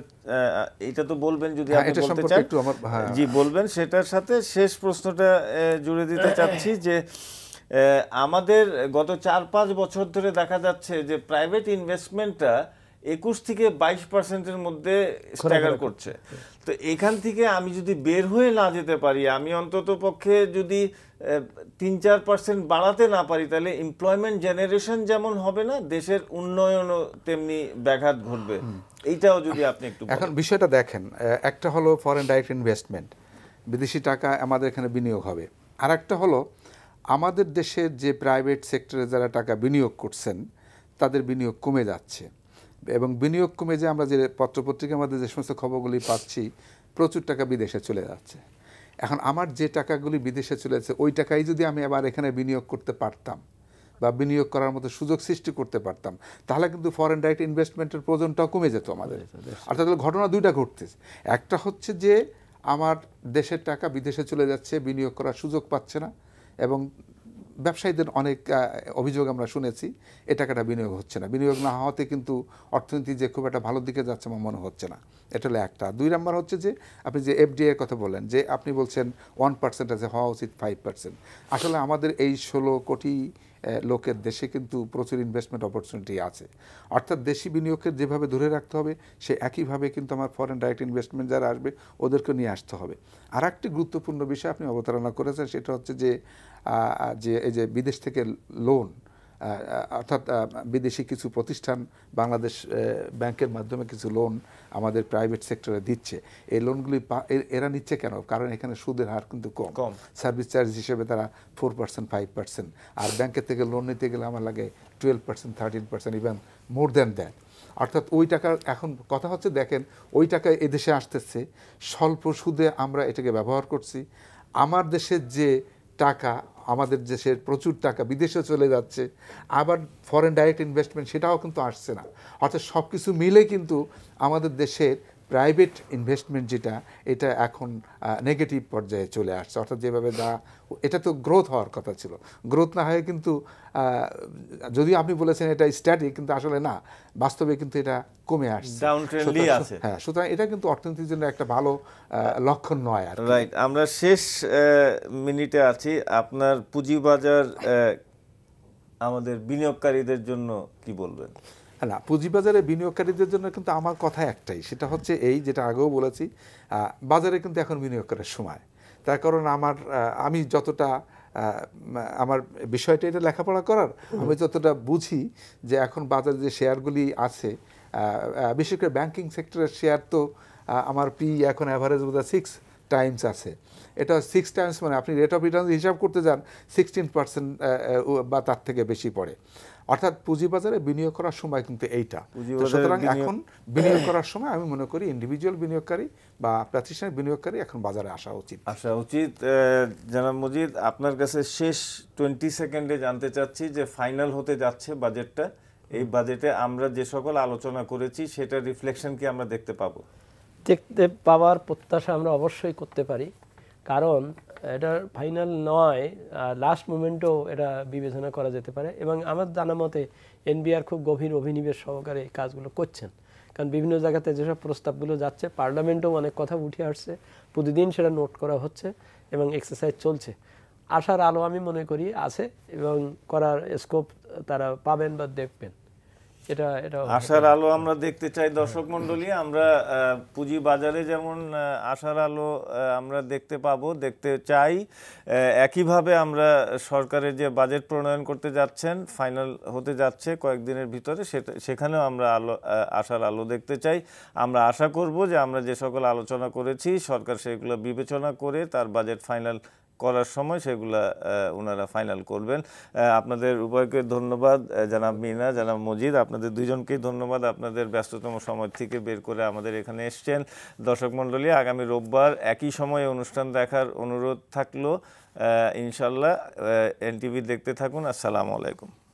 এটা তো বলবেন যদি হ্যাঁ, আপনি বলতে চান হ্যাঁ। জি বলবেন সেটার সাথে শেষ প্রশ্নটা জুড়ে দিতে চাচ্ছি যে আমাদের গত চার পাঁচ বছর ধরে দেখা যাচ্ছে যে প্রাইভেট ইনভেস্টমেন্টটা একুশ থেকে বাইশ পার্সেন্টের মধ্যে স্ট্যাগার করছে তো এখান থেকে আমি যদি বের হয়ে না যেতে পারি আমি অন্তত পক্ষে যদি তিন চার পার্সেন্ট বাড়াতে না পারি তাহলে এমপ্লয়মেন্ট জেনারেশন যেমন হবে না দেশের উন্নয়নও তেমনি ব্যাঘাত ঘটবে এইটাও যদি আপনি একটু এখন বিষয়টা দেখেন একটা হলো ফরেন ডাইরেক্ট ইনভেস্টমেন্ট বিদেশি টাকা আমাদের এখানে বিনিয়োগ হবে আর একটা হলো আমাদের দেশের যে প্রাইভেট সেক্টরে যারা টাকা বিনিয়োগ করছেন তাদের বিনিয়োগ কমে যাচ্ছে এবং বিনিয়োগ কমে যে আমরা যে পত্রপত্রিকার মধ্যে যে সমস্ত খবরগুলি পাচ্ছি প্রচুর টাকা বিদেশে চলে যাচ্ছে এখন আমার যে টাকাগুলি বিদেশে চলে যাচ্ছে ওই টাকাই যদি আমি আবার এখানে বিনিয়োগ করতে পারতাম বা বিনিয়োগ করার মতো সুযোগ সৃষ্টি করতে পারতাম তাহলে কিন্তু ফরেন ডাইরেক্ট ইনভেস্টমেন্টের প্রয়োজনটাও কমে যেত আমাদের অর্থাৎ ঘটনা দুইটা ঘটতেছে একটা হচ্ছে যে আমার দেশের টাকা বিদেশে চলে যাচ্ছে বিনিয়োগ করার সুযোগ পাচ্ছে না এবং ব্যবসায়ীদের অনেক অভিযোগ আমরা শুনেছি এ টাকাটা বিনিয়োগ হচ্ছে না বিনিয়োগ না হওয়াতে কিন্তু অর্থনীতি যে খুব একটা ভালো দিকে যাচ্ছে আমার মনে হচ্ছে না এটা হলো একটা দুই নম্বর হচ্ছে যে আপনি যে এফডিএ এর কথা বলেন যে আপনি বলছেন ওয়ান পার্সেন্ট আছে হওয়া উচিত ফাইভ পার্সেন্ট আসলে আমাদের এই ষোলো কোটি লোকের দেশে কিন্তু প্রচুর ইনভেস্টমেন্ট অপরচুনিটি আছে অর্থাৎ দেশি বিনিয়োগকে যেভাবে ধরে রাখতে হবে সে একইভাবে কিন্তু আমার ফরেন ডাইরেক্ট ইনভেস্টমেন্ট যারা আসবে ওদেরকে নিয়ে আসতে হবে আর একটি গুরুত্বপূর্ণ বিষয় আপনি অবতারণা করেছেন সেটা হচ্ছে যে যে এই যে বিদেশ থেকে লোন অর্থাৎ বিদেশি কিছু প্রতিষ্ঠান বাংলাদেশ ব্যাংকের মাধ্যমে কিছু লোন আমাদের প্রাইভেট সেক্টরে দিচ্ছে এই লোনগুলি এরা নিচ্ছে কেন কারণ এখানে সুদের হার কিন্তু কম কম সার্ভিস চার্জ হিসেবে তারা ফোর পার্সেন্ট ফাইভ পার্সেন্ট আর ব্যাংকের থেকে লোন নিতে গেলে আমার লাগে twelve percent thirteen percent even more than that অর্থাৎ ওই টাকা এখন কথা হচ্ছে দেখেন ওই টাকা এদেশে আসতেছে স্বল্প সুদে আমরা এটাকে ব্যবহার করছি আমার দেশের যে টাকা আমাদের দেশের প্রচুর টাকা বিদেশে চলে যাচ্ছে আবার ফরেন ডাইরেক্ট ইনভেস্টমেন্ট সেটাও কিন্তু আসছে না অর্থাৎ সব কিছু মিলে কিন্তু আমাদের দেশের প্রাইভেট ইনভেস্টমেন্ট যেটা এটা এখন নেগেটিভ পর্যায়ে চলে আসছে অর্থাৎ যেভাবে যা এটা তো গ্রোথ হওয়ার কথা ছিল গ্রোথ না হয়ে কিন্তু যদি আপনি বলেছেন এটা স্ট্যাটিক কিন্তু আসলে না বাস্তবে কিন্তু এটা কমে আসছে হ্যাঁ সুতরাং এটা কিন্তু অর্থনীতির জন্য একটা ভালো লক্ষণ নয় আর রাইট আমরা শেষ মিনিটে আছি আপনার পুঁজিবাজার আমাদের বিনিয়োগকারীদের জন্য কি বলবেন না পুঁজিবাজারে বিনিয়োগকারীদের জন্য কিন্তু আমার কথা একটাই সেটা হচ্ছে এই যেটা আগেও বলেছি বাজারে কিন্তু এখন বিনিয়োগ করার সময় তার কারণ আমার আমি যতটা আমার বিষয়টা এটা লেখাপড়া করার আমি যতটা বুঝি যে এখন বাজারে যে শেয়ারগুলি আছে বিশেষ করে ব্যাংকিং সেক্টরের শেয়ার তো আমার পি এখন অ্যাভারেজ বোধ সিক্স টাইমস আছে এটা সিক্স টাইমস মানে আপনি রেট অফ রিটার্ন হিসাব করতে যান সিক্সটিন পার্সেন্ট বা তার থেকে বেশি পড়ে অর্থাৎ পুঁজিবাজারে বিনিয়োগ করার সময় কিন্তু এইটা সুতরাং এখন বিনিয়োগ করার সময় আমি মনে করি ইন্ডিভিজুয়াল বিনিয়োগকারী বা প্রাতিষ্ঠানিক বিনিয়োগকারী এখন বাজারে আসা উচিত আসা উচিত জানাব মজিদ আপনার কাছে শেষ টোয়েন্টি সেকেন্ডে জানতে চাচ্ছি যে ফাইনাল হতে যাচ্ছে বাজেটটা এই বাজেটে আমরা যে সকল আলোচনা করেছি সেটা রিফ্লেকশন কি আমরা দেখতে পাবো দেখতে পাওয়ার প্রত্যাশা আমরা অবশ্যই করতে পারি কারণ এটা ফাইনাল নয় লাস্ট মুমেন্টও এটা বিবেচনা করা যেতে পারে এবং আমার জানা মতে এনবিআর খুব গভীর অভিনিবেশ সহকারে এই কাজগুলো করছেন কারণ বিভিন্ন জায়গাতে যেসব প্রস্তাবগুলো যাচ্ছে পার্লামেন্টেও অনেক কথা উঠে আসছে প্রতিদিন সেটা নোট করা হচ্ছে এবং এক্সারসাইজ চলছে আসার আলো আমি মনে করি আছে এবং করার স্কোপ তারা পাবেন বা দেখবেন এটা এটা আশার আলো আমরা দেখতে চাই দর্শক মণ্ডলী আমরা পুঁজি বাজারে যেমন আশার আলো আমরা দেখতে পাব দেখতে চাই একইভাবে আমরা সরকারের যে বাজেট প্রণয়ন করতে যাচ্ছেন ফাইনাল হতে যাচ্ছে কয়েকদিনের ভিতরে সেখানেও আমরা আলো আশার আলো দেখতে চাই আমরা আশা করব যে আমরা যে সকল আলোচনা করেছি সরকার সেগুলো বিবেচনা করে তার বাজেট ফাইনাল করার সময় সেগুলা ওনারা ফাইনাল করবেন আপনাদের উভয়কে ধন্যবাদ জানাব মিনা জানাব মজিদ আপনাদের দুইজনকেই ধন্যবাদ আপনাদের ব্যস্ততম সময় থেকে বের করে আমাদের এখানে এসছেন দর্শক মণ্ডলী আগামী রোববার একই সময়ে অনুষ্ঠান দেখার অনুরোধ থাকলো ইনশাল্লাহ এনটিভি দেখতে থাকুন আসসালামু আলাইকুম